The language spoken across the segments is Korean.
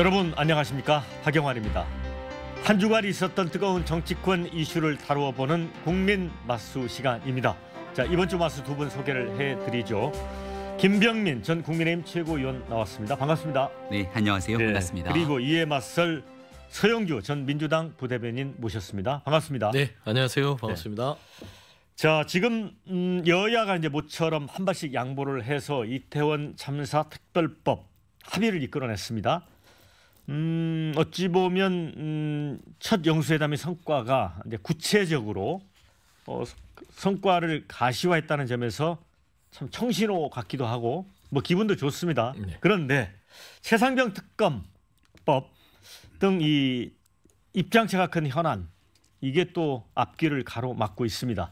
여러분 안녕하십니까 박영환입니다. 한 주간 있었던 뜨거운 정치권 이슈를 다루어 보는 국민 맛수 시간입니다. 자 이번 주 맛수 두 분 소개를 해드리죠. 김병민 전 국민의힘 최고위원 나왔습니다. 반갑습니다. 네 안녕하세요. 네, 반갑습니다. 그리고 이에 맞설 서영규 전 민주당 부대변인 모셨습니다. 반갑습니다. 네 안녕하세요. 반갑습니다. 네. 자 지금 음, 여야가 이제 모처럼 한 발씩 양보를 해서 이태원 참사 특별법 합의를 이끌어냈습니다. 음, 어찌 보면 음, 첫 영수회담의 성과가 이제 구체적으로 어, 성과를 가시화했다는 점에서 참 청신호 같기도 하고 뭐 기분도 좋습니다. 네. 그런데 최상병 특검법 등 이 입장차가 큰 현안 이게 또 앞길을 가로막고 있습니다.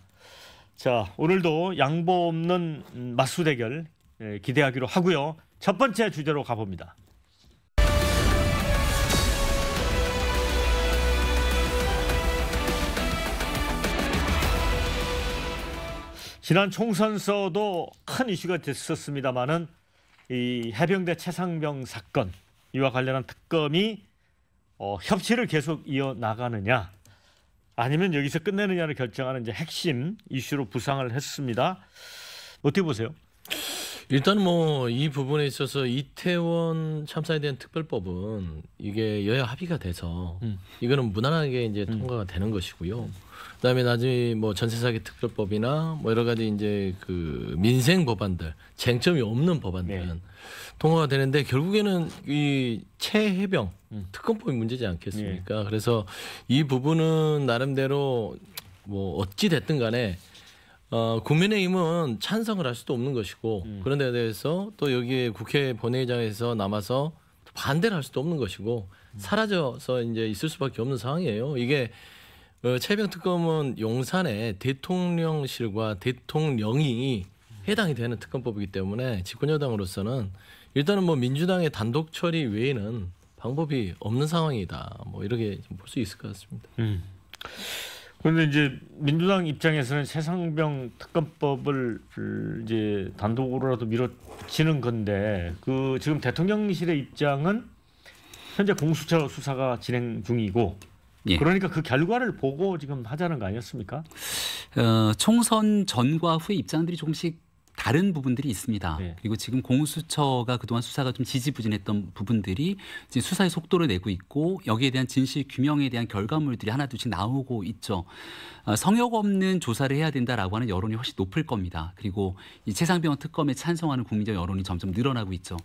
자 오늘도 양보 없는 음, 맞수 대결 예, 기대하기로 하고요. 첫 번째 주제로 가봅니다. 지난 총선서도 큰 이슈가 됐었습니다만은 이 해병대 최상병 사건 이와 관련한 특검이 어, 협치를 계속 이어 나가느냐 아니면 여기서 끝내느냐를 결정하는 이제 핵심 이슈로 부상을 했습니다. 어떻게 보세요? 일단 뭐 이 부분에 있어서 이태원 참사에 대한 특별법은 이게 여야 합의가 돼서 음. 이거는 무난하게 이제 음. 통과가 되는 것이고요. 그다음에 나중에 뭐 전세 사기 특별법이나 뭐 여러 가지 이제 그 민생 법안들 쟁점이 없는 법안들은 네. 통과가 되는데 결국에는 이 체해병 음. 특검법이 문제지 않겠습니까? 네. 그래서 이 부분은 나름대로 뭐 어찌 됐든 간에 어, 국민의힘은 찬성을 할 수도 없는 것이고 음. 그런 데 대해서 또 여기에 국회 본회의장에서 남아서 반대를 할 수도 없는 것이고 음. 사라져서 이제 있을 수밖에 없는 상황이에요. 이게 어, 최병 특검은 용산에 대통령실과 대통령이 해당이 되는 특검법이기 때문에 집권여당으로서는 일단은 뭐 민주당의 단독 처리 외에는 방법이 없는 상황이다. 뭐 이렇게 볼 수 있을 것 같습니다. 음. 그런데 이제 민주당 입장에서는 세상병 특검법을 이제 단독으로라도 밀어치는 건데 그 지금 대통령실의 입장은 현재 공수처 수사가 진행 중이고 예. 그러니까 그 결과를 보고 지금 하자는 거 아니었습니까? 어, 총선 전과 후 입장들이 조금씩 다른 부분들이 있습니다. 네. 그리고 지금 공수처가 그동안 수사가 좀 지지부진했던 부분들이 지금 수사의 속도를 내고 있고 여기에 대한 진실 규명에 대한 결과물들이 하나둘씩 나오고 있죠. 어, 성역 없는 조사를 해야 된다라고 하는 여론이 훨씬 높을 겁니다. 그리고 이 최상병원 특검에 찬성하는 국민적 여론이 점점 늘어나고 있죠.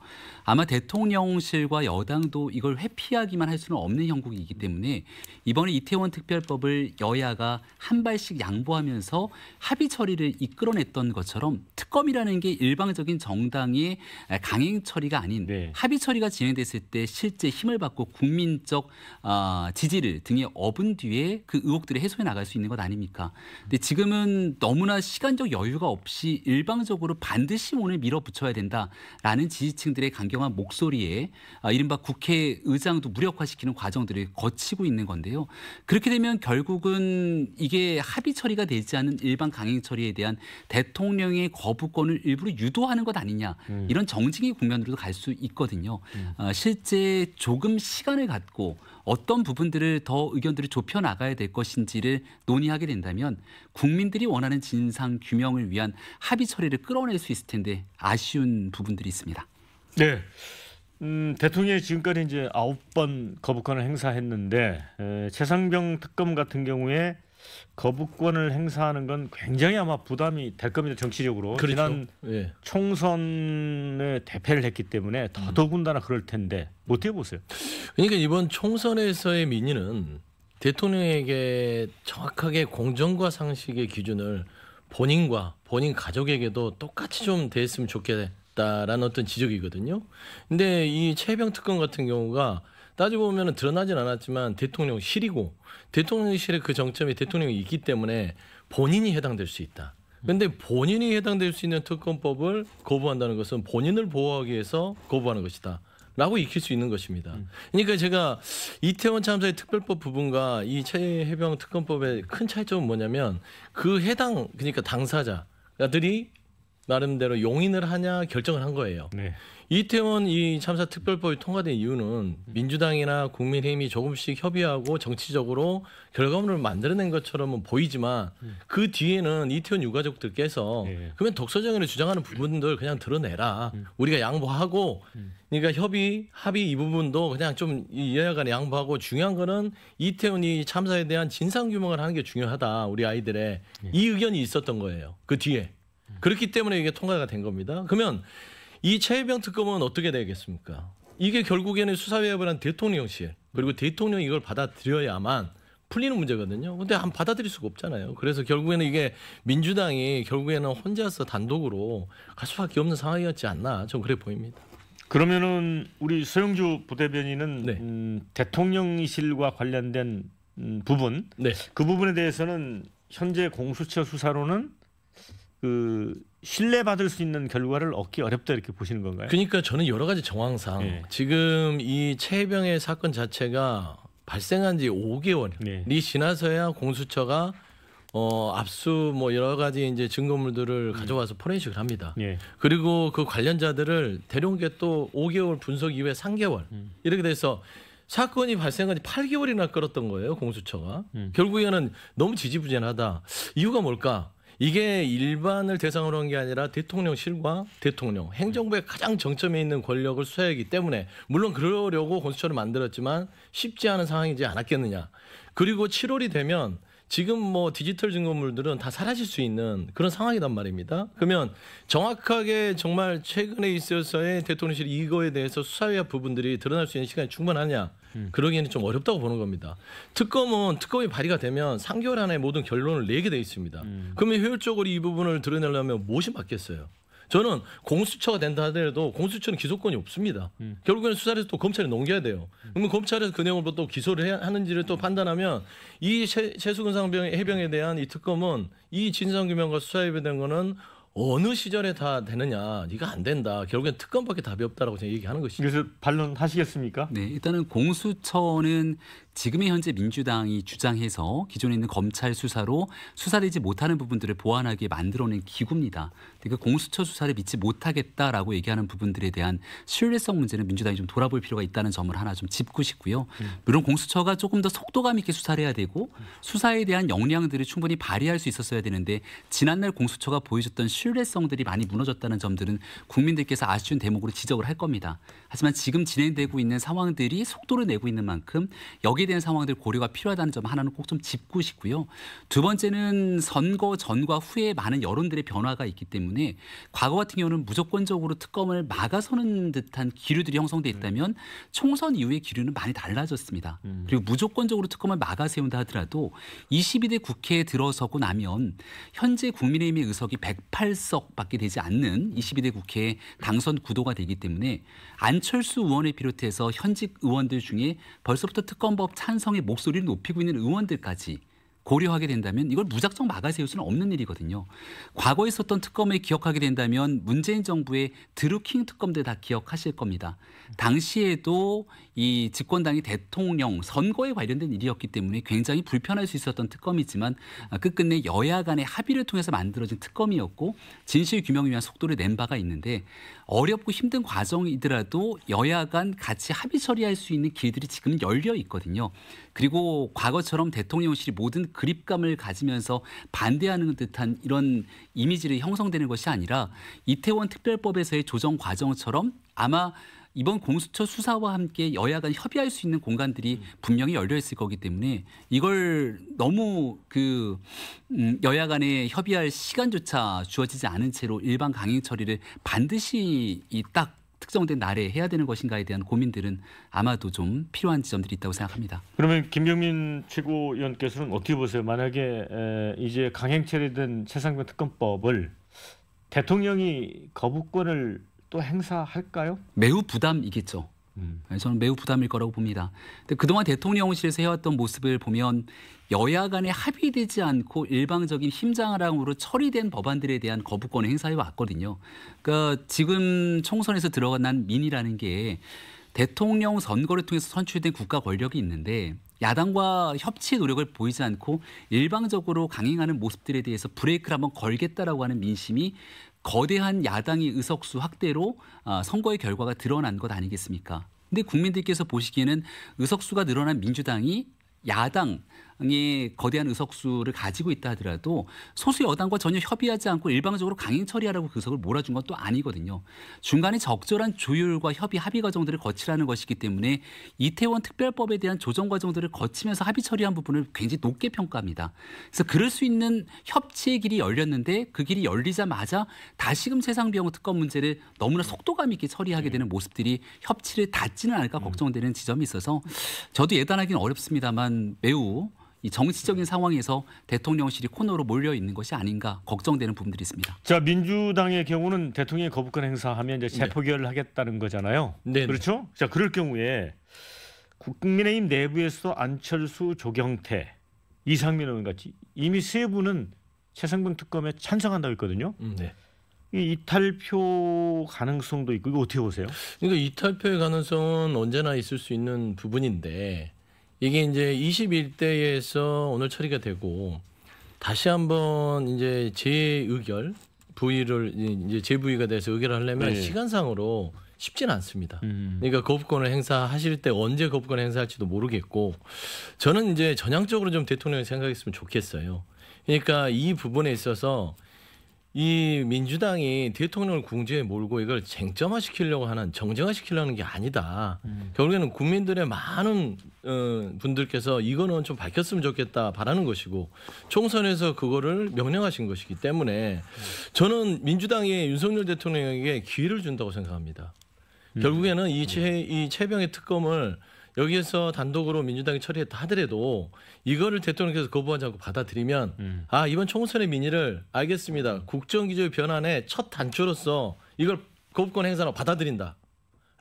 아마 대통령실과 여당도 이걸 회피하기만 할 수는 없는 형국이기 때문에 이번에 이태원 특별법을 여야가 한 발씩 양보하면서 합의 처리를 이끌어냈던 것처럼 특검이라는 게 일방적인 정당의 강행 처리가 아닌 네. 합의 처리가 진행됐을 때 실제 힘을 받고 국민적 어, 지지를 등에 업은 뒤에 그 의혹들을 해소해 나갈 수 있는 것 아니. 아닙니까? 근데 지금은 너무나 시간적 여유가 없이 일방적으로 반드시 오늘 밀어붙여야 된다라는 지지층들의 강경한 목소리에 아, 이른바 국회의장도 무력화시키는 과정들을 거치고 있는 건데요. 그렇게 되면 결국은 이게 합의 처리가 되지 않은 일반 강행 처리에 대한 대통령의 거부권을 일부러 유도하는 것 아니냐 음. 이런 정징의 국면으로도 갈 수 있거든요. 음. 아, 실제 조금 시간을 갖고 어떤 부분들을 더 의견들을 좁혀 나가야 될 것인지를 논의하게 된다면 국민들이 원하는 진상 규명을 위한 합의 처리를 끌어낼 수 있을 텐데 아쉬운 부분들이 있습니다. 네. 음, 대통령이 지금까지 이제 아홉 번 거북권을 행사했는데 에, 최상병 특검 같은 경우에 거부권을 행사하는 건 굉장히 아마 부담이 될 겁니다 정치적으로 그렇죠. 지난 예. 총선에 대패를 했기 때문에 더더군다나 그럴 텐데 못해 보세요. 그러니까 이번 총선에서의 민의는 대통령에게 정확하게 공정과 상식의 기준을 본인과 본인 가족에게도 똑같이 좀 됐으면 좋겠다라는 어떤 지적이거든요. 근데 이 최병 특검 같은 경우가 따지고 보면 드러나진 않았지만 대통령실이고 대통령실의 그정점이 대통령이 있기 때문에 본인이 해당될 수 있다. 근데 본인이 해당될 수 있는 특검법을 거부한다는 것은 본인을 보호하기 위해서 거부하는 것이다. 라고 익힐 수 있는 것입니다. 음. 그러니까 제가 이태원 참사의 특별법 부분과 이 최해병 특검법의 큰 차이점은 뭐냐면 그 해당 그러니까 당사자들이 나름대로 용인을 하냐 결정을 한 거예요. 네. 이태원 이 참사 특별법이 통과된 이유는 민주당이나 국민의힘이 조금씩 협의하고 정치적으로 결과물을 만들어낸 것처럼은 보이지만 음. 그 뒤에는 이태원 유가족들께서 네. 그러면 독서정의를 주장하는 부분들 그냥 드러내라. 음. 우리가 양보하고 음. 그러니까 협의 합의 이 부분도 그냥 좀 여야간에 양보하고 중요한 거는 이태원 이 참사에 대한 진상 규명을 하는 게 중요하다. 우리 아이들의 네. 이 의견이 있었던 거예요. 그 뒤에. 그렇기 때문에 이게 통과가 된 겁니다. 그러면 이 최혜병 특검은 어떻게 되겠습니까? 이게 결국에는 수사에 협의한 대통령실 그리고 대통령이 이걸 받아들여야만 풀리는 문제거든요. 근데 안 받아들일 수가 없잖아요. 그래서 결국에는 이게 민주당이 결국에는 혼자서 단독으로 갈 수밖에 없는 상황이었지 않나 좀 그래 보입니다. 그러면은 우리 소영주 부대변인은 네. 음, 대통령실과 관련된 음, 부분 네. 그 부분에 대해서는 현재 공수처 수사로는 그 신뢰받을 수 있는 결과를 얻기 어렵다 이렇게 보시는 건가요? 그러니까 저는 여러 가지 정황상 네. 지금 이 최병의 사건 자체가 발생한 지 5개월이 네. 지나서야 공수처가 어 압수 뭐 여러 가지 이제 증거물들을 네. 가져와서 포렌식을 합니다. 네. 그리고 그 관련자들을 데려온 게또 5개월 분석 이후에 3개월 음. 이렇게 돼서 사건이 발생한 지 8개월이나 끌었던 거예요 공수처가 음. 결국에는 너무 지지부진하다 이유가 뭘까? 이게 일반을 대상으로 한 게 아니라 대통령실과 대통령, 행정부의 가장 정점에 있는 권력을 수사하기 때문에 물론 그러려고 건수처를 만들었지만 쉽지 않은 상황이지 않았겠느냐. 그리고 7월이 되면 지금 뭐 디지털 증거물들은 다 사라질 수 있는 그런 상황이란 말입니다. 그러면 정확하게 정말 최근에 있어서의 대통령실 이거에 대해서 수사해야 부분들이 드러날 수 있는 시간이 충분하냐? 음. 그러기에는 좀 어렵다고 보는 겁니다. 특검은 특검이 발의가 되면 3개월 안에 모든 결론을 내게 돼 있습니다. 음. 그러면 효율적으로 이 부분을 드러내려면 무엇이 맞겠어요? 저는 공수처가 된다 하더라도 공수처는 기소권이 없습니다. 음. 결국에는 수사해서 또 검찰에 넘겨야 돼요. 음. 그러면 검찰에서 그 내용을 또 기소를 해야 하는지를 또 판단하면 이 최수근 상병 해병에 대한 이 특검은 이 진상규명과 수사에 대한 거는 어느 시절에 다 되느냐 이거 안 된다 결국엔 특검밖에 답이 없다라고 제가 얘기하는 것이죠. 그래서 반론하시겠습니까? 네 일단은 공수처는 지금의 현재 민주당이 주장해서 기존에 있는 검찰 수사로 수사되지 못하는 부분들을 보완하게 만들어낸 기구입니다. 그 공수처 수사를 믿지 못하겠다라고 얘기하는 부분들에 대한 신뢰성 문제는 민주당이 좀 돌아볼 필요가 있다는 점을 하나 좀 짚고 싶고요. 음. 물론 공수처가 조금 더 속도감 있게 수사를 해야 되고 음. 수사에 대한 역량들을 충분히 발휘할 수 있었어야 되는데 지난날 공수처가 보여줬던 신뢰성들이 많이 무너졌다는 점들은 국민들께서 아쉬운 대목으로 지적을 할 겁니다. 하지만 지금 진행되고 있는 상황들이 속도를 내고 있는 만큼 여기에 대한 상황들 고려가 필요하다는 점 하나는 꼭 좀 짚고 싶고요. 두 번째는 선거 전과 후에 많은 여론들의 변화가 있기 때문에 과거 같은 경우는 무조건적으로 특검을 막아서는 듯한 기류들이 형성돼 음. 있다면 총선 이후의 기류는 많이 달라졌습니다. 음. 그리고 무조건적으로 특검을 막아 세운다 하더라도 22대 국회에 들어서고 나면 현재 국민의힘의 의석이 108석밖에 되지 않는 22대 국회에 당선 구도가 되기 때문에 안 안철수 의원에 비롯해서 현직 의원들 중에 벌써부터 특검법 찬성의 목소리를 높이고 있는 의원들까지 고려하게 된다면 이걸 무작정 막아세울 수는 없는 일이거든요. 과거에 있었던 특검을 기억하게 된다면 문재인 정부의 드루킹 특검들 다 기억하실 겁니다. 당시에도 이 집권당이 대통령 선거에 관련된 일이었기 때문에 굉장히 불편할 수 있었던 특검이지만 아, 끝끝내 여야 간의 합의를 통해서 만들어진 특검이었고 진실 규명을 위한 속도를 낸 바가 있는데 어렵고 힘든 과정이더라도 여야 간 같이 합의 처리할 수 있는 길들이 지금 열려 있거든요. 그리고 과거처럼 대통령실이 모든 그립감을 가지면서 반대하는 듯한 이런 이미지를 형성되는 것이 아니라 이태원 특별법에서의 조정 과정처럼 아마 이번 공수처 수사와 함께 여야 간 협의할 수 있는 공간들이 음. 분명히 열려 있을 거기 때문에 이걸 너무 그 음, 여야 간에 협의할 시간조차 주어지지 않은 채로 일반 강행 처리를 반드시 이 딱 특정된 날에 해야 되는 것인가에 대한 고민들은 아마도 좀 필요한 지점들이 있다고 생각합니다. 그러면 김경민 최고위원께서는 어떻게 보세요? 만약에 이제 강행 처리된 최상병 특검법을 대통령이 거부권을 또 행사할까요? 매우 부담이겠죠. 음. 네, 저는 매우 부담일 거라고 봅니다. 근데 그동안 대통령실에서 해왔던 모습을 보면 여야 간에 합의되지 않고 일방적인 힘장랑으로 처리된 법안들에 대한 거부권 행사해 왔거든요. 그러니까 지금 총선에서 들어간 민이라는 게 대통령 선거를 통해서 선출된 국가 권력이 있는데 야당과 협치 노력을 보이지 않고 일방적으로 강행하는 모습들에 대해서 브레이크를 한번 걸겠다라고 하는 민심이 거대한 야당의 의석수 확대로 아, 선거의 결과가 드러난 것 아니겠습니까? 근데 국민들께서 보시기에는 의석수가 늘어난 민주당이 야당 야당이 거대한 의석수를 가지고 있다 하더라도 소수 여당과 전혀 협의하지 않고 일방적으로 강행 처리하라고 그 의석을 몰아준 것도 아니거든요. 중간에 적절한 조율과 협의 합의 과정들을 거치라는 것이기 때문에 이태원 특별법에 대한 조정 과정들을 거치면서 합의 처리한 부분을 굉장히 높게 평가합니다. 그래서 그럴 수 있는 협치의 길이 열렸는데 그 길이 열리자마자 다시금 세상병원 특검 문제를 너무나 속도감 있게 처리하게 되는 모습들이 협치를 닿지는 않을까 음. 걱정되는 지점이 있어서 저도 예단하기는 어렵습니다만 매우 이 정치적인 상황에서 대통령실이 코너로 몰려 있는 것이 아닌가 걱정되는 부분들이 있습니다. 자 민주당의 경우는 대통령이 거부권 행사하면 이제 재포결을 네. 하겠다는 거잖아요. 네. 그렇죠? 자 그럴 경우에 국민의힘 내부에서 안철수, 조경태, 이상민 의원 같이 이미 세 분은 최상병 특검에 찬성한다고 했거든요. 음, 네. 이탈표 가능성도 있고 이거 어떻게 보세요? 그러니까 이탈표의 가능성은 언제나 있을 수 있는 부분인데 이게 이제 21대에서 오늘 처리가 되고 다시 한번 이제 재의결 부의를 이제 재부의가 돼서 의결 하려면 네. 시간상으로 쉽지는 않습니다. 음. 그러니까 거부권을 행사하실 때 언제 거부권을 행사할지도 모르겠고 저는 이제 전향적으로 좀 대통령이 생각했으면 좋겠어요. 그러니까 이 부분에 있어서 이 민주당이 대통령을 궁지에 몰고 이걸 쟁점화 시키려고 하는 정쟁화 시키려는 게 아니다. 음. 결국에는 국민들의 많은 어, 분들께서 이거는 좀 밝혔으면 좋겠다 바라는 것이고 총선에서 그거를 명령하신 것이기 때문에 저는 민주당이 윤석열 대통령에게 기회를 준다고 생각합니다. 음. 결국에는 이, 채, 음. 이 채병의 특검을 여기에서 단독으로 민주당이 처리했다 하더라도 이거를 대통령께서 거부하지 않고 받아들이면 음. 아 이번 총선의 민의를 알겠습니다. 국정기조의 변환의 첫 단추로서 이걸 거부권 행사로 받아들인다.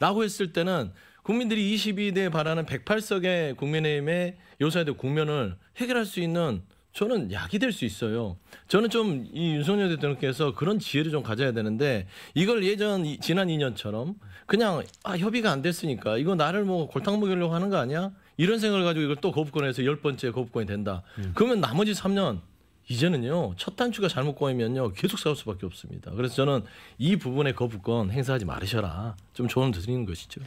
라고 했을 때는 국민들이 22대에 바라는 108석의 국민의힘의 요사야대 국면을 해결할 수 있는 저는 약이 될 수 있어요. 저는 좀 이 윤석열 대통령께서 그런 지혜를 좀 가져야 되는데 이걸 예전 지난 2년처럼 그냥 아 협의가 안 됐으니까 이거 나를 뭐 골탕 먹이려고 하는 거 아니야? 이런 생각을 가지고 이걸 또 거부권에서 열 번째 거부권이 된다. 음. 그러면 나머지 3년 이제는요 첫 단추가 잘못 꼬이면요 계속 싸울 수밖에 없습니다. 그래서 저는 이 부분에 거부권 행사하지 말으셔라 좀 조언 드리는 것이죠.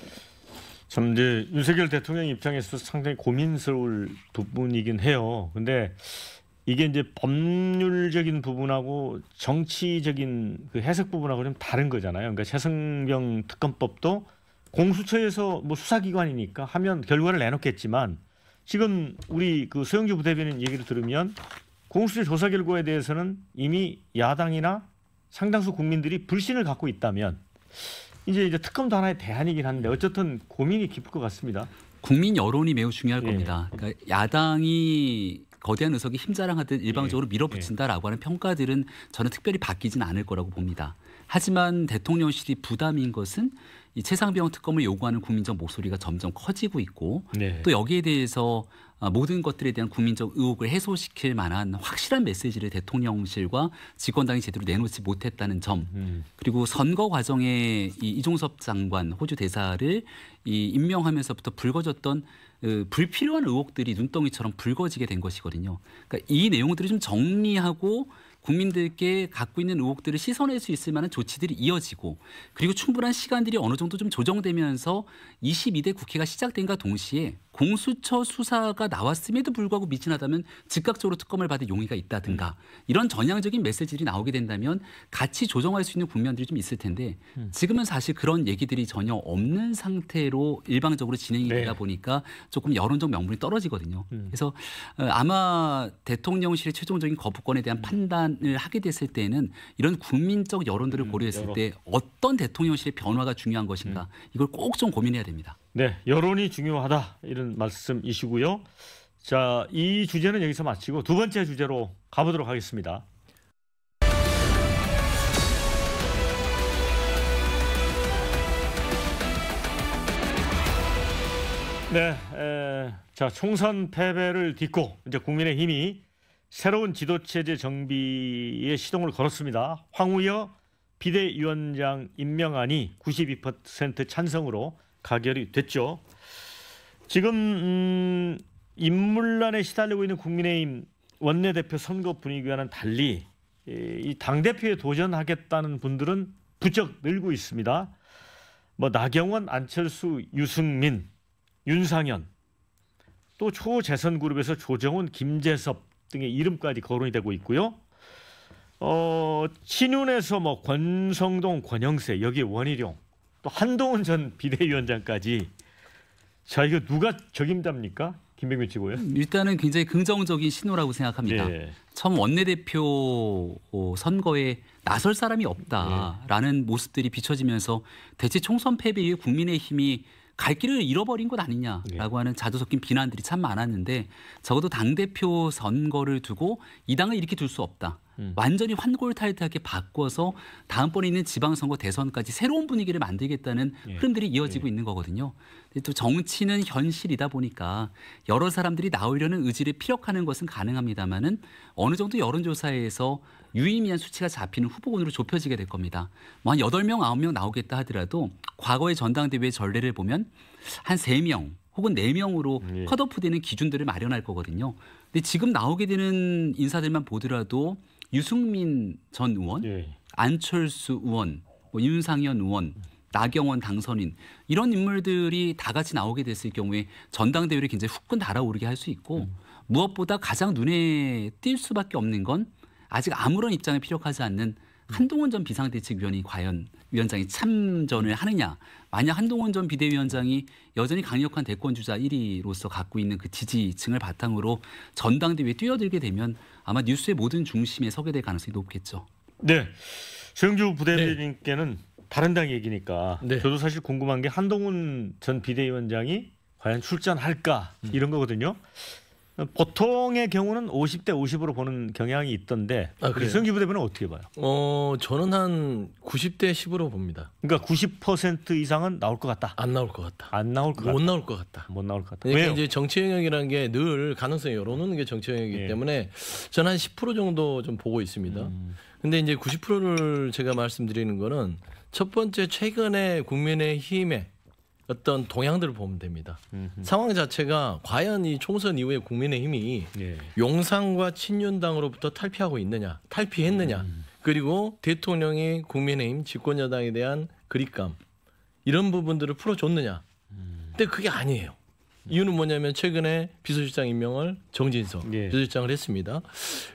참 이제 윤석열 대통령 입장에서 상당히 고민스러울 부분이긴 해요. 근데 이게 이제 법률적인 부분하고 정치적인 그 해석 부분하고 좀 다른 거잖아요. 그러니까 최성병 특검법도 공수처에서 뭐 수사기관이니까 하면 결과를 내놓겠지만 지금 우리 그 서영주 부대변인 얘기를 들으면 공수처 조사 결과에 대해서는 이미 야당이나 상당수 국민들이 불신을 갖고 있다면 이제 이제 특검도 하나의 대안이긴 한데 어쨌든 고민이 깊을 것 같습니다. 국민 여론이 매우 중요할 예. 겁니다. 그러니까 야당이 거대한 의석이 힘자랑하듯 일방적으로 예, 밀어붙인다라고 예. 하는 평가들은 저는 특별히 바뀌진 않을 거라고 봅니다. 하지만 대통령실이 부담인 것은 이 최상병 특검을 요구하는 국민적 목소리가 점점 커지고 있고 네. 또 여기에 대해서 아, 모든 것들에 대한 국민적 의혹을 해소시킬 만한 확실한 메시지를 대통령실과 집권당이 제대로 내놓지 못했다는 점 음. 그리고 선거 과정에 이 이종섭 장관 호주 대사를 이 임명하면서부터 불거졌던 그 불필요한 의혹들이 눈덩이처럼 불거지게 된 것이거든요. 그러니까 이 내용들을 좀 정리하고 국민들께 갖고 있는 의혹들을 씻어낼 수 있을 만한 조치들이 이어지고 그리고 충분한 시간들이 어느 정도 좀 조정되면서 22대 국회가 시작된과 동시에 공수처 수사가 나왔음에도 불구하고 미진하다면 즉각적으로 특검을 받을 용의가 있다든가 음. 이런 전향적인 메시지들이 나오게 된다면 같이 조정할 수 있는 국면들이 좀 있을 텐데 음. 지금은 사실 그런 얘기들이 전혀 없는 상태로 일방적으로 진행이 되다 네. 보니까 조금 여론적 명분이 떨어지거든요. 음. 그래서 어, 아마 대통령실의 최종적인 거부권에 대한 판단을 하게 됐을 때는 에 이런 국민적 여론들을 고려했을 때 어떤 대통령실의 변화가 중요한 것인가 이걸 꼭 좀 고민해야 됩니다. 네, 여론이 중요하다 이런 말씀이시고요. 자, 이 주제는 여기서 마치고 두 번째 주제로 가보도록 하겠습니다. 네, 에, 자 총선 패배를 딛고 이제 국민의힘이 새로운 지도체제 정비에 시동을 걸었습니다. 황우여 비대위원장 임명안이 92% 찬성으로 가결이 됐죠. 지금 음, 인물난에 시달리고 있는 국민의힘 원내대표 선거 분위기와는 달리 이 당대표에 도전하겠다는 분들은 부쩍 늘고 있습니다. 뭐 나경원, 안철수, 유승민, 윤상현 또 초재선 그룹에서 조정훈, 김재섭 등의 이름까지 거론이 되고 있고요. 어, 친윤에서 뭐 권성동, 권영세, 여기 원희룡 또 한동훈 전 비대위원장까지 자 이거 누가 적임답니까? 김병규 치고요. 일단은 굉장히 긍정적인 신호라고 생각합니다. 네. 예. 처음 원내대표 어, 선거에 나설 사람이 없다라는 네. 모습들이 비춰지면서 대체 총선 패배 이후 국민의힘이 갈 길을 잃어버린 것 아니냐라고 네. 하는 자주 섞인 비난들이 참 많았는데 적어도 당 대표 선거를 두고 이 당을 이렇게 둘 수 없다. 음. 완전히 환골탈태하게 바꿔서 다음번에 있는 지방선거 대선까지 새로운 분위기를 만들겠다는 예. 흐름들이 이어지고 예. 있는 거거든요. 또 정치는 현실이다 보니까 여러 사람들이 나오려는 의지를 피력하는 것은 가능합니다만은 어느 정도 여론조사에서 유의미한 수치가 잡히는 후보군으로 좁혀지게 될 겁니다. 뭐한여명아명 나오겠다 하더라도 과거의 전당대회 전례를 보면 한 세명 혹은 네명으로 예. 컷오프 되는 기준들을 마련할 거거든요. 근데 지금 나오게 되는 인사들만 보더라도 유승민 전 의원, 예. 안철수 의원, 뭐 윤상현 의원, 나경원 당선인 이런 인물들이 다 같이 나오게 됐을 경우에 전당대회를 굉장히 후끈 달아오르게 할 수 있고 음. 무엇보다 가장 눈에 띌 수밖에 없는 건 아직 아무런 입장에 필요하지 않는 한동훈 전 비상대책위원이 과연 위원장이 참전을 하느냐 만약 한동훈 전 비대위원장이 여전히 강력한 대권주자 1위로서 갖고 있는 그 지지층을 바탕으로 전당대회에 뛰어들게 되면 아마 뉴스의 모든 중심에 서게 될 가능성이 높겠죠. 네. 정주 부대변인께는 네. 다른 당 얘기니까 네. 저도 사실 궁금한 게 한동훈 전 비대위원장이 과연 출전할까 음. 이런 거거든요. 보통의 경우는 50대 50으로 보는 경향이 있던데 아, 우 성기 부대변은 어떻게 봐요? 어 저는 한 90대 10으로 봅니다. 그러니까 90% 이상은 나올 것 같다. 안 나올 것 같다. 안 나올 것못 같다. 나올 것 같다. 못 나올 것 같다. 왜 이제 정치 영역이라는 게 늘 가능성이 열어놓는 게 정치 영역이기 예. 때문에 저는 한 10% 정도 좀 보고 있습니다. 음. 근데 이제 90%를 제가 말씀드리는 거는 첫 번째 최근에 국민의힘에 어떤 동향들을 보면 됩니다. 음흠. 상황 자체가 과연 이 총선 이후에 국민의힘이 예. 용산과 친윤당으로부터 탈피하고 있느냐, 탈피했느냐, 음. 그리고 대통령이 국민의힘 집권 여당에 대한 그립감 이런 부분들을 풀어줬느냐. 음. 근데 그게 아니에요. 이유는 뭐냐면 최근에 비서실장 임명을 정진석 예. 비서실장을 했습니다.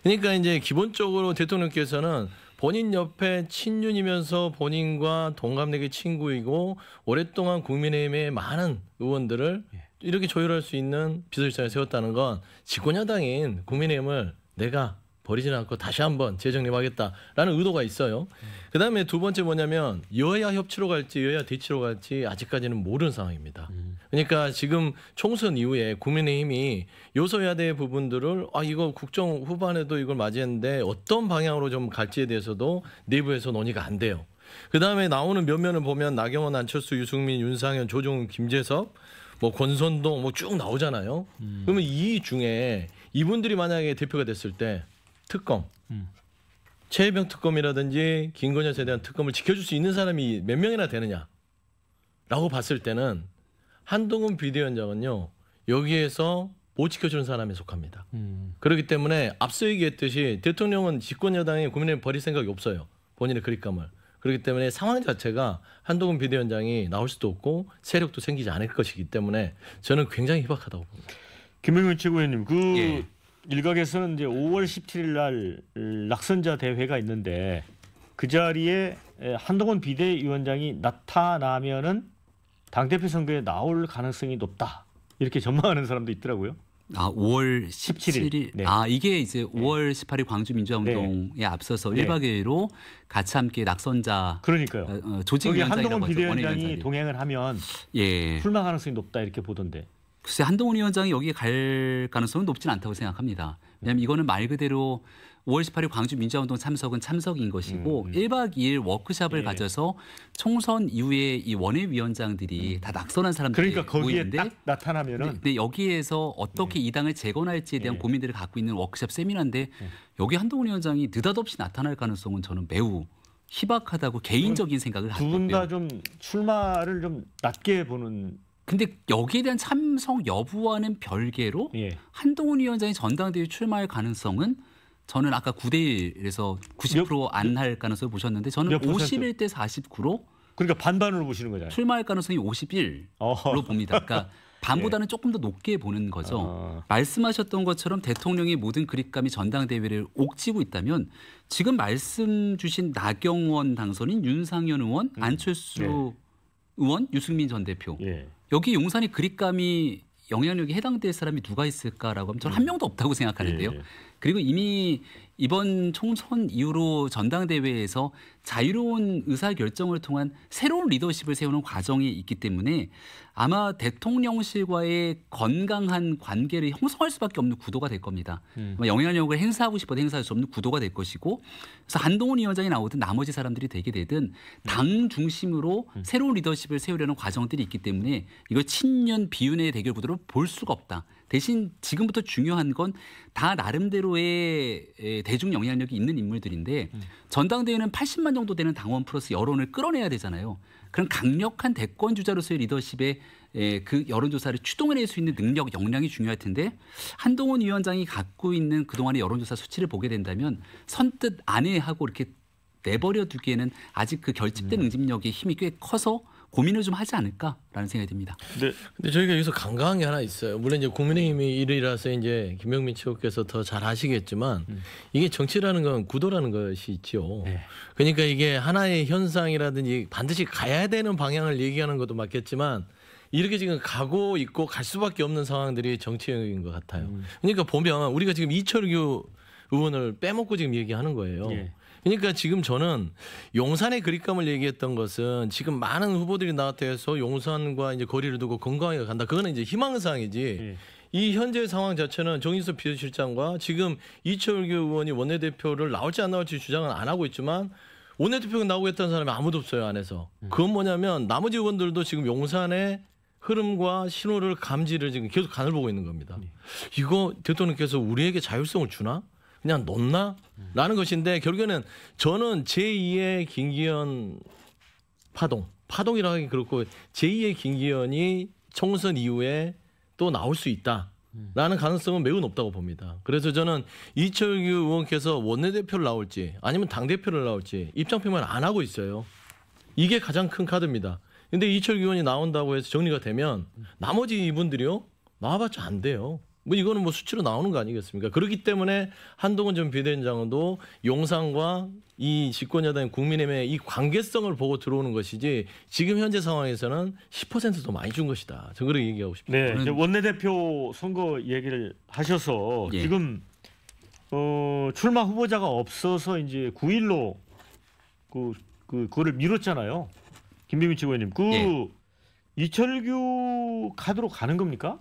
그러니까 이제 기본적으로 대통령께서는 본인 옆에 친윤이면서 본인과 동갑내기 친구이고 오랫동안 국민의힘의 많은 의원들을 이렇게 조율할 수 있는 비서실장을 세웠다는 건 집권여당인 국민의힘을 내가 버리진 않고 다시 한번 재정립하겠다라는 의도가 있어요. 그다음에 두 번째 뭐냐면 여야 협치로 갈지 여야 대치로 갈지 아직까지는 모르는 상황입니다. 음. 그러니까 지금 총선 이후에 국민의힘이 요소야대 부분들을 아 이거 국정 후반에도 이걸 맞이했는데 어떤 방향으로 좀 갈지에 대해서도 내부에서 논의가 안 돼요. 그다음에 나오는 면면을 보면 나경원, 안철수, 유승민, 윤상현, 조종훈, 김재섭 뭐 권선동 뭐 쭉 나오잖아요. 음. 그러면 이 중에 이분들이 만약에 대표가 됐을 때 특검, 음. 최혜병 특검이라든지 김건현에 대한 특검을 지켜줄 수 있는 사람이 몇 명이나 되느냐라고 봤을 때는 한동훈 비대위원장은요 여기에서 못 지켜주는 사람에 속합니다. 음. 그렇기 때문에 앞서 얘기했듯이 대통령은 집권 여당에 국민을 버릴 생각이 없어요. 본인의 그립감을. 그렇기 때문에 상황 자체가 한동훈 비대위원장이 나올 수도 없고 세력도 생기지 않을 것이기 때문에 저는 굉장히 희박하다고 봅니다. 김명윤 최고위원님 그 예. 일각에서는 이제 5월 17일 날 낙선자 대회가 있는데 그 자리에 한동훈 비대위원장이 나타나면은 당 대표 선거에 나올 가능성이 높다 이렇게 전망하는 사람도 있더라고요. 아, 5월 17일. 17일. 네. 아, 이게 이제 5월 18일 광주 민주화운동에 네. 앞서서 1박 2일로 같이 함께 낙선자 그러니까요. 어, 어, 조직 위원장이라고 한동훈 비대위원장이 동행을 하면 예. 출마 가능성이 높다 이렇게 보던데. 글쎄 한동훈 위원장이 여기에 갈 가능성은 높지는 않다고 생각합니다. 왜냐하면 음. 이거는 말 그대로 5월 18일 광주 민주화운동 참석은 참석인 것이고 음. 1박 음. 2일 워크숍을 예. 가져서 총선 이후에 이 원외위원장들이 음. 다 낙선한 사람들이 그러니까 거기에 모이는데 딱 나타나면은 근데, 여기에서 어떻게 예. 이 당을 재건할지에 대한 예. 고민들을 갖고 있는 워크숍 세미나인데 예. 여기 한동훈 위원장이 느닷없이 나타날 가능성은 저는 매우 희박하다고 개인적인 생각을 갖고 두분 다 좀 출마를 좀 낮게 보는 근데 여기에 대한 참석 여부와는 별개로 예. 한동훈 위원장이 전당대회 출마할 가능성은 저는 아까 9대1에서 90%안 할 가능성을 보셨는데 저는 51대 49로 그러니까 반반으로 보시는 거잖아요. 출마할 가능성이 51로 어허. 봅니다. 그러니까 예. 반보다는 예. 조금 더 높게 보는 거죠. 어. 말씀하셨던 것처럼 대통령의 모든 그립감이 전당대회를 옥지고 있다면 지금 말씀 주신 나경원 당선인, 윤상현 의원, 음. 안철수 예. 의원, 유승민 전 대표 예. 여기 용산의 그립감이 영향력에 해당될 사람이 누가 있을까라고 하면 저는 한 명도 없다고 생각하는데요. 예. 예. 그리고 이미 이번 총선 이후로 전당대회에서 자유로운 의사결정을 통한 새로운 리더십을 세우는 과정이 있기 때문에 아마 대통령실과의 건강한 관계를 형성할 수밖에 없는 구도가 될 겁니다. 음. 영향력을 행사하고 싶어도 행사할 수 없는 구도가 될 것이고 그래서 한동훈 위원장이 나오든 나머지 사람들이 되게 되든 음. 당 중심으로 음. 새로운 리더십을 세우려는 과정들이 있기 때문에 이걸 친년 비윤의 대결 구도로 볼 수가 없다. 대신 지금부터 중요한 건 다 나름대로의 대중 영향력이 있는 인물들인데 음. 전당대회는 80만 정도 되는 당원 플러스 여론을 끌어내야 되잖아요. 그런 강력한 대권 주자로서의 리더십에 그 여론조사를 추동해낼 수 있는 능력, 역량이 중요할 텐데 한동훈 위원장이 갖고 있는 그동안의 여론조사 수치를 보게 된다면 선뜻 안해하고 이렇게 내버려 두기에는 아직 그 결집된 음. 응집력의 힘이 꽤 커서 고민을 좀 하지 않을까라는 생각이 듭니다. 네. 근데 저희가 여기서 간과한 게 하나 있어요. 물론 이제 국민의힘이 1위라서 이제 김병민 최고께서 더 잘 아시겠지만 음. 이게 정치라는 건 구도라는 것이 있지 네. 그러니까 이게 하나의 현상이라든지 반드시 가야 되는 방향을 얘기하는 것도 맞겠지만 이렇게 지금 가고 있고 갈 수밖에 없는 상황들이 정치적인 것 같아요. 음. 그러니까 보면 우리가 지금 이철규 의원을 빼먹고 지금 얘기하는 거예요. 예. 그러니까 지금 저는 용산의 그립감을 얘기했던 것은 지금 많은 후보들이 나해서 용산과 이제 거리를 두고 건강하게 간다. 그거는 이제 희망사항이지. 예. 이 현재 상황 자체는 정인수 비서실장과 지금 이철규 의원이 원내대표를 나올지 안 나올지 주장은 안 하고 있지만 원내대표가 나오겠다는 사람이 아무도 없어요 안에서. 음. 그건 뭐냐면 나머지 의원들도 지금 용산의 흐름과 신호를 감지를 지금 계속 간을 보고 있는 겁니다. 예. 이거 대통령께서 우리에게 자율성을 주나? 그냥 놓나? 라는 것인데 결국에는 저는 제2의 김기현 파동, 파동이라 하기 그렇고 제2의 김기현이 총선 이후에 또 나올 수 있다. 라는 가능성은 매우 높다고 봅니다. 그래서 저는 이철규 의원께서 원내대표를 나올지 아니면 당대표를 나올지 입장표만 안 하고 있어요. 이게 가장 큰 카드입니다. 근데 이철규 의원이 나온다고 해서 정리가 되면 나머지 이분들이요? 나와봤자 안 돼요. 뭐 이거는 뭐 수치로 나오는 거 아니겠습니까? 그렇기 때문에 한동훈 전 비대위원장도 용산과 이 집권 여당 국민의힘의 이 관계성을 보고 들어오는 것이지 지금 현재 상황에서는 10%더 많이 준 것이다. 저는 그렇게 얘기하고 싶습니다. 네, 원내대표 선거 얘기를 하셔서 예. 지금 어, 출마 후보자가 없어서 이제 9일로 그, 그 그거를 미뤘잖아요. 김병민 최고위원님, 그 예. 이철규 카드로 가는 겁니까?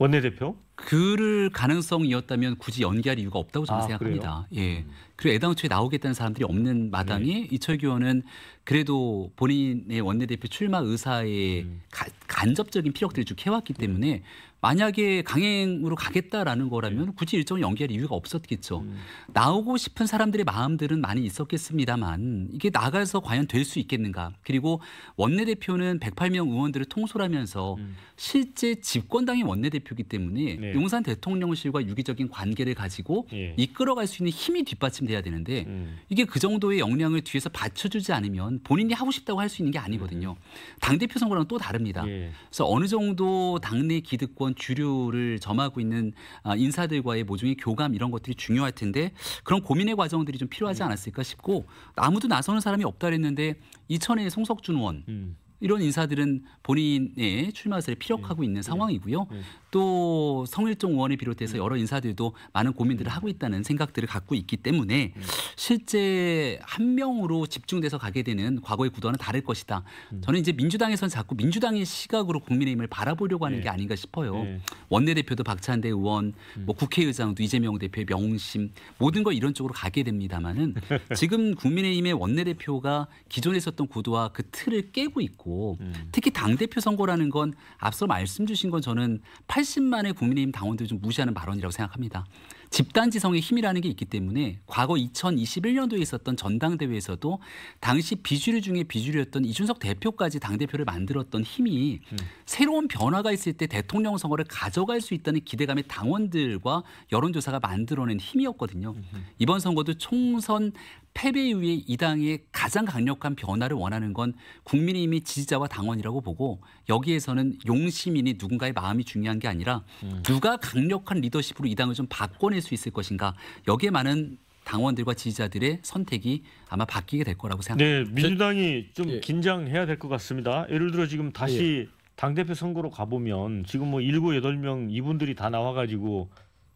원내대표? 그를 가능성이었다면 굳이 연기할 이유가 없다고 저는 아, 생각합니다. 그래요? 예. 음. 그리고 애당초에 나오겠다는 사람들이 없는 마당에 네. 이철규 의원은 그래도 본인의 원내대표 출마 의사에 음. 간접적인 피력들을 쭉 해왔기 네. 때문에 만약에 강행으로 가겠다라는 거라면 네. 굳이 일정을 연기할 이유가 없었겠죠. 음. 나오고 싶은 사람들의 마음들은 많이 있었겠습니다만 이게 나가서 과연 될 수 있겠는가. 그리고 원내대표는 108명 의원들을 통솔하면서 음. 실제 집권당의 원내대표이기 때문에 네. 용산 대통령실과 유기적인 관계를 가지고 예. 이끌어갈 수 있는 힘이 뒷받침돼야 되는데 음. 이게 그 정도의 역량을 뒤에서 받쳐주지 않으면 본인이 하고 싶다고 할 수 있는 게 아니거든요. 네. 당대표 선거랑 또 다릅니다. 예. 그래서 어느 정도 당내 기득권 어떤 주류를 점하고 있는 아, 인사들과의 모종의 교감 이런 것들이 중요할 텐데 그런 고민의 과정들이 좀 필요하지 네. 않았을까 싶고 아무도 나서는 사람이 없다 그랬는데 이천의 송석준 의원 음. 이런 인사들은 본인의 출마 설사 네. 피력하고 네. 있는 상황이고요. 네. 또 성일종 의원에 비롯해서 여러 인사들도 많은 고민들을 하고 있다는 생각들을 갖고 있기 때문에 음. 실제 한 명으로 집중돼서 가게 되는 과거의 구도와는 다를 것이다. 음. 저는 이제 민주당에선 자꾸 민주당의 시각으로 국민의힘을 바라보려고 하는 예. 게 아닌가 싶어요. 예. 원내대표도 박찬대 의원, 음. 뭐 국회의장도 이재명 대표의 명심 모든 걸 이런 쪽으로 가게 됩니다만은 지금 국민의힘의 원내대표가 기존에 있었던 구도와 그 틀을 깨고 있고 특히 당대표 선거라는 건 앞서 말씀 주신 건 저는 80만의 국민의힘 당원들을 좀 무시하는 발언이라고 생각합니다. 집단지성의 힘이라는 게 있기 때문에 과거 2021년도에 있었던 전당대회에서도 당시 비주류 중에 비주류였던 이준석 대표까지 당대표를 만들었던 힘이 음. 새로운 변화가 있을 때 대통령 선거를 가져갈 수 있다는 기대감의 당원들과 여론조사가 만들어낸 힘이었거든요. 음. 이번 선거도 총선 패배 이후에 이 당의 가장 강력한 변화를 원하는 건 국민의힘이 지지자와 당원이라고 보고 여기에서는 용시민이 누군가의 마음이 중요한 게 아니라 음. 누가 강력한 리더십으로 이 당을 좀 바꿔낼 수 있을 것인가 여기에 많은 당원들과 지지자들의 선택이 아마 바뀌게 될 거라고 네, 생각합니다. 네, 민주당이 좀 예. 긴장해야 될 것 같습니다. 예를 들어 지금 다시 예. 당대표 선거로 가보면 지금 뭐 7, 8명 이분들이 다 나와가지고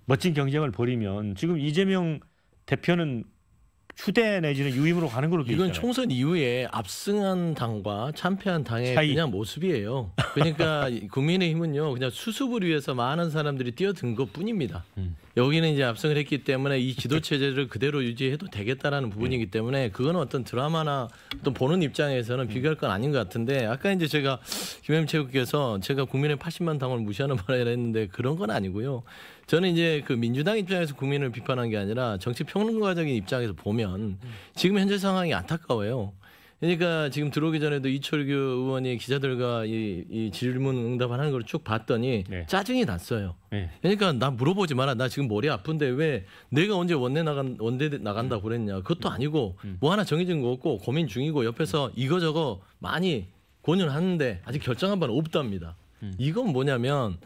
멋진 경쟁을 벌이면 지금 이재명 대표는 휴대 내지는 유임으로 가는 걸로 이건 총선 이후에 압승한 당과 참패한 당의 차이. 그냥 모습이에요. 그러니까 국민의힘은요 그냥 수습을 위해서 많은 사람들이 뛰어든 것뿐입니다. 음. 여기는 이제 압승을 했기 때문에 이 지도 체제를 그대로 유지해도 되겠다라는 부분이기 때문에 그건 어떤 드라마나 또 보는 입장에서는 비교할 건 아닌 것 같은데 아까 이제 제가 김혜민 체육께서 제가 국민의 80만 당을 무시하는 말을 했는데 그런 건 아니고요. 저는 이제 그 민주당 입장에서 국민을 비판한 게 아니라 정치 평론가적인 입장에서 보면 지금 현재 상황이 안타까워요. 그러니까 지금 들어오기 전에도 이철규 의원이 기자들과 이, 이 질문 응답하는 을걸쭉 봤더니 네. 짜증이 났어요. 네. 그러니까 나 물어보지 마라. 나 지금 머리 아픈데 왜 내가 언제 원내 나간 원대 나간다 고 음. 그랬냐. 그것도 음. 아니고 음. 뭐 하나 정해진 거 없고 고민 중이고 옆에서 이거 저거 많이 권유하는데 아직 결정 한 바는 없답니다. 이건 뭐냐면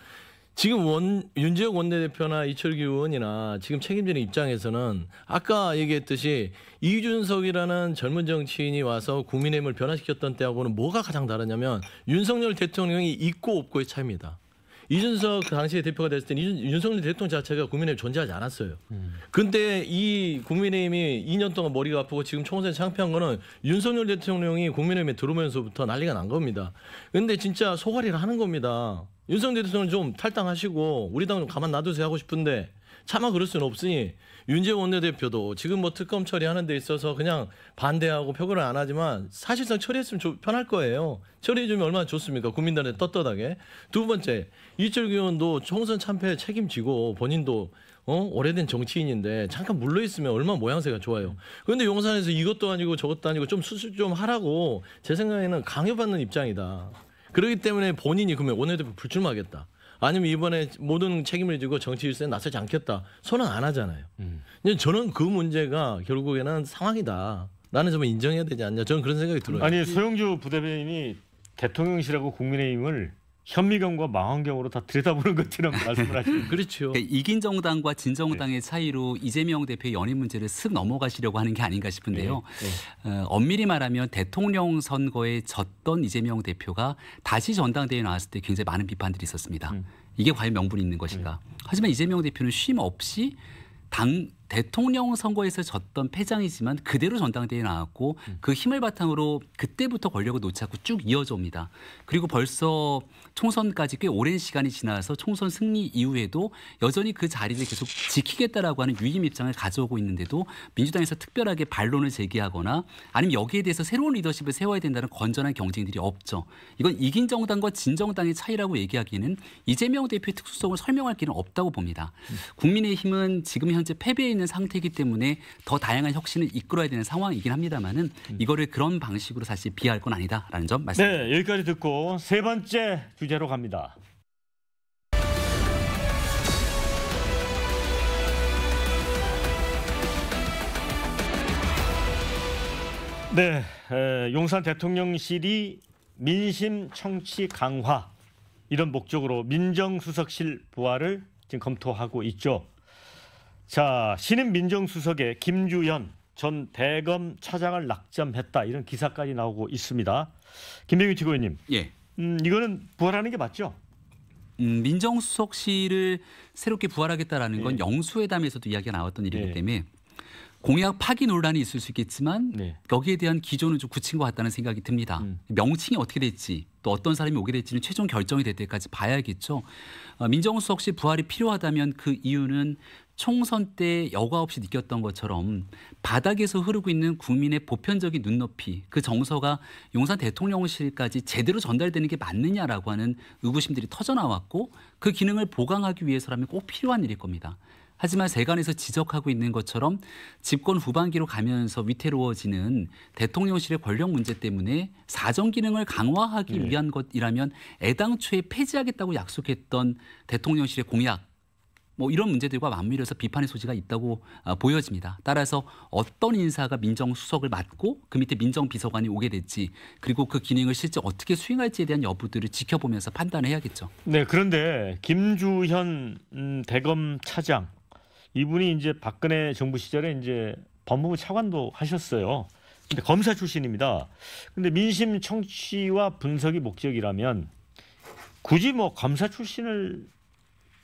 지금 원, 윤재혁 원내대표나 이철규 의원이나 지금 책임지는 입장에서는 아까 얘기했듯이 이준석이라는 젊은 정치인이 와서 국민의힘을 변화시켰던 때하고는 뭐가 가장 다르냐면 윤석열 대통령이 있고 없고의 차이입니다. 이준석 그 당시의 대표가 됐을 때 이준, 석열 대통령 자체가 국민의힘 존재하지 않았어요. 음. 근데 이 국민의힘이 2년 동안 머리가 아프고 지금 총선에 창피한 거는 윤석열 대통령이 국민의힘에 들어오면서부터 난리가 난 겁니다. 근데 진짜 소갈이를 하는 겁니다. 윤석열 대통령 좀 탈당하시고 우리 당은 가만 놔두세요 하고 싶은데 차마 그럴 수는 없으니 윤재원 원내대표도 지금 뭐 특검 처리하는 데 있어서 그냥 반대하고 표결을 안 하지만 사실상 처리했으면 좋, 편할 거예요. 처리해주면 얼마나 좋습니까? 국민들한테 떳떳하게. 두 번째, 이철규 의원도 총선 참패 책임지고 본인도 어? 오래된 정치인인데 잠깐 물러 있으면 얼마나 모양새가 좋아요. 그런데 용산에서 이것도 아니고 저것도 아니고 좀수술좀 하라고 제 생각에는 강요받는 입장이다. 그렇기 때문에 본인이 그러면 원내대표 불출마하겠다. 아니면 이번에 모든 책임을 지고 정치 일선에 나서지 않겠다. 선언 안 하잖아요. 음. 저는 그 문제가 결국에는 상황이다. 나는 좀 인정해야 되지 않냐. 저는 그런 생각이 들어요. 아니 소영주 부대변인이 대통령실하고 국민의힘을 현미경과 망원경으로 다 들여다보는 것처럼 말씀을 하시는 그렇죠. 그러니까 이긴 정당과 진 정당의 네. 차이로 이재명 대표의 연임 문제를 슥 넘어가시려고 하는 게 아닌가 싶은데요. 네. 네. 어, 엄밀히 말하면 대통령 선거에 졌던 이재명 대표가 다시 전당대회 나왔을 때 굉장히 많은 비판들이 있었습니다. 음. 이게 과연 명분이 있는 것인가. 네. 하지만 이재명 대표는 쉼 없이 당 대통령 선거에서 졌던 패장이지만 그대로 전당대회에 나왔고 음. 그 힘을 바탕으로 그때부터 권력을 놓지 않고 쭉 이어져옵니다. 그리고 벌써 총선까지 꽤 오랜 시간이 지나서 총선 승리 이후에도 여전히 그 자리를 계속 지키겠다라고 하는 유임 입장을 가져오고 있는데도 민주당에서 특별하게 반론을 제기하거나 아니면 여기에 대해서 새로운 리더십을 세워야 된다는 건전한 경쟁들이 없죠. 이건 이긴 정당과 진 정당의 차이라고 얘기하기에는 이재명 대표의 특수성을 설명할 길은 없다고 봅니다. 음. 국민의힘은 지금 현재 패배인 있는 상태이기 때문에 더 다양한 혁신을 이끌어야 되는 상황이긴 합니다만은 음. 이거를 그런 방식으로 사실 비하할 건 아니다라는 점 말씀드립니다. 네, 여기까지 듣고 세 번째 주제로 갑니다. 네, 에, 용산 대통령실이 민심 청취 강화 이런 목적으로 민정수석실 부활을 지금 검토하고 있죠. 자, 신임 민정수석의 김주현 전 대검 차장을 낙점했다 이런 기사까지 나오고 있습니다. 김병규 최고위원님, 예. 음, 이거는 부활하는 게 맞죠? 음, 민정수석실을 새롭게 부활하겠다라는 건 예. 영수회담에서도 이야기가 나왔던 예. 일이기 예. 때문에 공약 파기 논란이 있을 수 있겠지만 네. 여기에 대한 기조는 좀 굳힌 것 같다는 생각이 듭니다. 음. 명칭이 어떻게 될지 또 어떤 사람이 오게 될지는 최종 결정이 될 때까지 봐야겠죠. 어, 민정수석 씨 부활이 필요하다면 그 이유는 총선 때 여과 없이 느꼈던 것처럼 바닥에서 흐르고 있는 국민의 보편적인 눈높이 그 정서가 용산 대통령실까지 제대로 전달되는 게 맞느냐라고 하는 의구심들이 터져나왔고 그 기능을 보강하기 위해서라면 꼭 필요한 일일 겁니다. 하지만 세간에서 지적하고 있는 것처럼 집권 후반기로 가면서 위태로워지는 대통령실의 권력 문제 때문에 사정 기능을 강화하기 네. 위한 것이라면 애당초에 폐지하겠다고 약속했던 대통령실의 공약 뭐 이런 문제들과 맞물려서 비판의 소지가 있다고 아, 보여집니다. 따라서 어떤 인사가 민정수석을 맡고 그 밑에 민정비서관이 오게 될지 그리고 그 기능을 실제 어떻게 수행할지에 대한 여부들을 지켜보면서 판단해야겠죠. 네, 그런데 김주현 음, 대검 차장 이분이 이제 박근혜 정부 시절에 이제 법무부 차관도 하셨어요. 근데 검사 출신입니다. 근데 민심 청취와 분석이 목적이라면 굳이 뭐 검사 출신을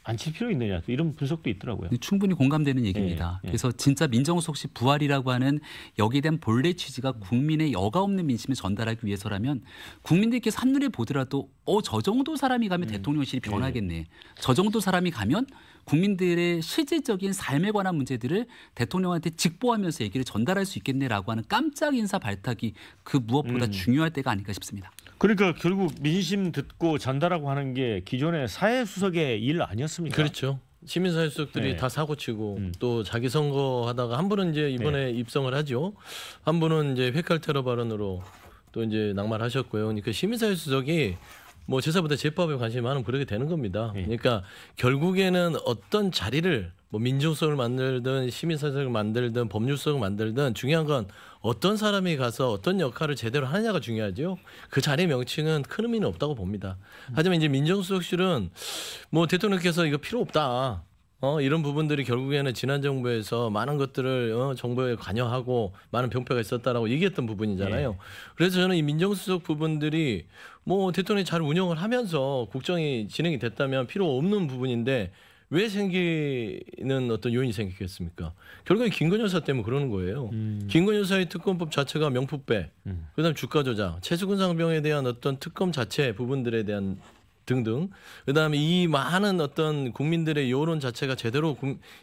안칠 필요 있느냐 이런 분석도 있더라고요. 충분히 공감되는 얘기입니다. 예, 예. 그래서 진짜 민정수석 씨 부활이라고 하는 여기에 대한 본래 취지가 국민의 여가 없는 민심을 전달하기 위해서라면 국민들께 한눈에 보더라도 어 저 정도 사람이 가면 음. 대통령실이 예. 변하겠네. 예. 저 정도 사람이 가면 국민들의 실질적인 삶에 관한 문제들을 대통령한테 직보하면서 얘기를 전달할 수 있겠네라고 하는 깜짝 인사 발탁이 그 무엇보다 음. 중요할 때가 아닐까 싶습니다. 그러니까 결국 민심 듣고 전달하고 하는 게 기존의 사회 수석의 일 아니었습니까? 그렇죠. 시민사회 수석들이 네. 다 사고치고 음. 또 자기 선거하다가 한 분은 이제 이번에 네. 입성을 하죠. 한 분은 이제 회칼 테러 발언으로 또 이제 낙마하셨고요. 그러니까 시민사회 수석이 뭐 제사보다 제법에 관심이 많은 그렇게 되는 겁니다. 예. 그러니까 결국에는 어떤 자리를 뭐 민주성을 만들든 시민사회를 만들든 법률성을 만들든 중요한 건 어떤 사람이 가서 어떤 역할을 제대로 하느냐가 중요하죠. 그 자리 명칭은 큰 의미는 없다고 봅니다. 하지만 이제 민정수석실은 뭐 대통령께서 이거 필요 없다. 어, 이런 부분들이 결국에는 지난 정부에서 많은 것들을 어, 정부에 관여하고 많은 병폐가 있었다라고 얘기했던 부분이잖아요. 네. 그래서 저는 이 민정수석 부분들이 뭐 대통령이 잘 운영을 하면서 국정이 진행이 됐다면 필요 없는 부분인데 왜 생기는 어떤 요인이 생기겠습니까? 결국엔 김건희 여사 때문에 그러는 거예요. 음. 김건희 여사의 특검법 자체가 명품배, 음. 그다음 주가 조작, 최수근 상병에 대한 어떤 특검 자체 부분들에 대한 등등. 그다음에 이 많은 어떤 국민들의 여론 자체가 제대로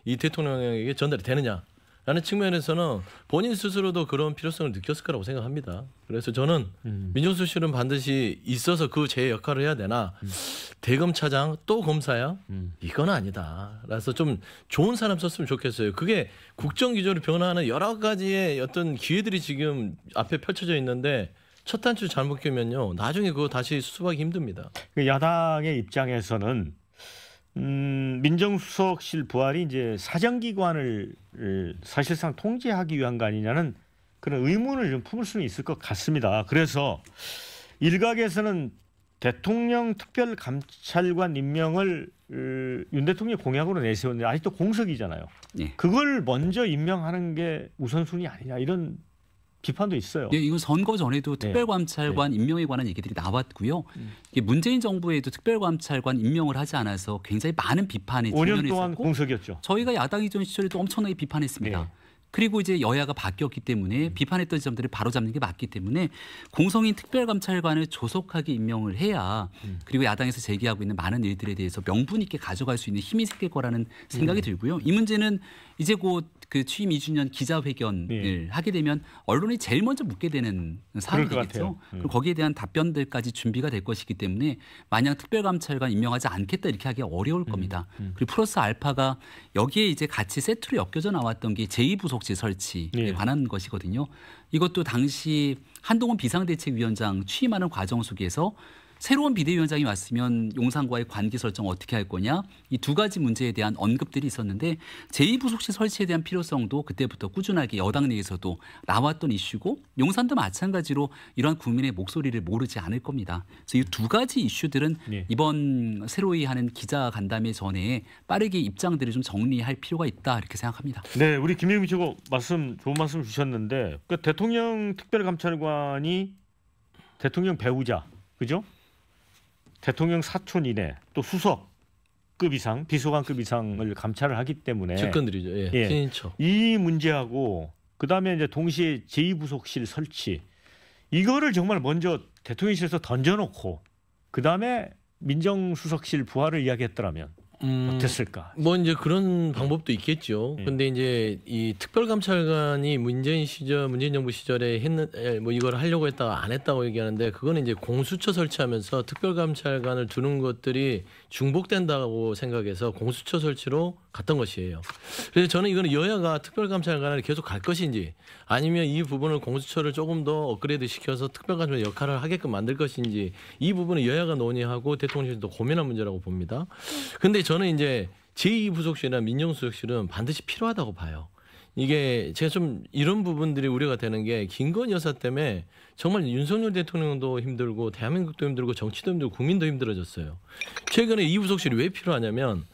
이 대통령에게 전달이 되느냐. 라는 측면에서는 본인 스스로도 그런 필요성을 느꼈을 거라고 생각합니다. 그래서 저는 음. 민정수실은 반드시 있어서 그 제 역할을 해야 되나 음. 대검차장 또 검사야 음. 이건 아니다. 그래서 좀 좋은 사람 썼으면 좋겠어요. 그게 국정 기조를 변화하는 여러 가지의 어떤 기회들이 지금 앞에 펼쳐져 있는데 첫 단추 잘못 끼면요 나중에 그거 다시 수습하기 힘듭니다. 그 야당의 입장에서는 음, 민정수석실 부활이 이제 사정기관을 사실상 통제하기 위한 거 아니냐는 그런 의문을 좀 품을 수는 있을 것 같습니다. 그래서 일각에서는 대통령 특별감찰관 임명을 윤 대통령 공약으로 내세웠는데 아직도 공석이잖아요. 예. 그걸 먼저 임명하는 게 우선순위 아니냐 이런 비판도 있어요. 네, 이건 선거 전에도 네. 특별감찰관 네. 임명에 관한 얘기들이 나왔고요. 음. 이게 문재인 정부에도 특별감찰관 임명을 하지 않아서 굉장히 많은 비판이 5년 동안 있었고, 공석이었죠. 저희가 야당 이전 시절에도 엄청나게 비판했습니다. 네. 그리고 이제 여야가 바뀌었기 때문에 음. 비판했던 지점들을 바로잡는 게 맞기 때문에 공성인 특별감찰관을 조속하게 임명을 해야 음. 그리고 야당에서 제기하고 있는 많은 일들에 대해서 명분 있게 가져갈 수 있는 힘이 생길 거라는 생각이 들고요. 이 문제는 이제 곧그 취임 2주년 기자회견을 예. 하게 되면 언론이 제일 먼저 묻게 되는 사안이겠죠. 그 거기에 대한 답변들까지 준비가 될 것이기 때문에 마냥 특별감찰관 임명하지 않겠다 이렇게 하기 어려울 음, 겁니다. 음, 음. 그리고 플러스 알파가 여기에 이제 같이 세트로 엮여져 나왔던 게 제2부속실 설치에 예. 관한 것이거든요. 이것도 당시 한동훈 비상대책위원장 취임하는 과정 속에서 새로운 비대위원장이 왔으면 용산과의 관계 설정 어떻게 할 거냐 이 두 가지 문제에 대한 언급들이 있었는데 제2부속실 설치에 대한 필요성도 그때부터 꾸준하게 여당 내에서도 나왔던 이슈고 용산도 마찬가지로 이러한 국민의 목소리를 모르지 않을 겁니다. 그래서 이 두 가지 이슈들은 네. 이번 새로이 하는 기자 간담회 전에 빠르게 입장들을 좀 정리할 필요가 있다 이렇게 생각합니다. 네, 우리 김영민 최고 말씀 좋은 말씀 주셨는데 그 대통령 특별감찰관이 대통령 배우자 그죠? 대통령 사촌 이내 또 수석급 이상 비서관급 이상을 감찰을 하기 때문에 측근들이죠. 예. 예. 신인처. 이 문제하고 그다음에 이제 동시에 제2부속실 설치 이거를 정말 먼저 대통령실에서 던져놓고 그다음에 민정수석실 부활을 이야기했더라면 음, 어땠을까? 뭐 이제 그런 방법도 있겠죠. 예. 근데 이제 이 특별감찰관이 문재인 시절, 문재인 정부 시절에 했는 뭐 이걸 하려고 했다가 안 했다고 얘기하는데 그거는 이제 공수처 설치하면서 특별감찰관을 두는 것들이 중복된다고 생각해서 공수처 설치로 갔던 것이에요. 그래서 저는 이거는 여야가 특별감찰관을 계속 갈 것인지 아니면 이 부분을 공수처를 조금 더 업그레이드 시켜서 특별감찰 역할을 하게끔 만들 것인지 이 부분은 여야가 논의하고 대통령실도 고민한 문제라고 봅니다. 근데 저는 이제 제2부속실이나 민정수석실은 반드시 필요하다고 봐요. 이게 제가 좀 이런 부분들이 우려가 되는 게 김건희 여사 때문에 정말 윤석열 대통령도 힘들고 대한민국도 힘들고 정치도 힘들고 국민도 힘들어졌어요. 최근에 이 부속실이 왜 필요하냐면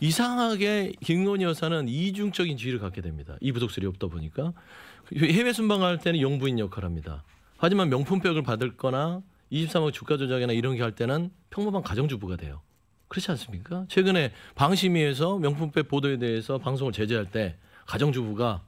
이상하게 김건희 여사는 이중적인 지위를 갖게 됩니다. 이 부속실이 없다 보니까 해외 순방할 때는 영부인 역할합니다. 을 하지만 명품백을 받을 거나 23억 주가 조작이나 이런 게 할 때는 평범한 가정주부가 돼요. 그렇지 않습니까? 최근에 방심위에서 명품백 보도에 대해서 방송을 제재할 때 가정주부가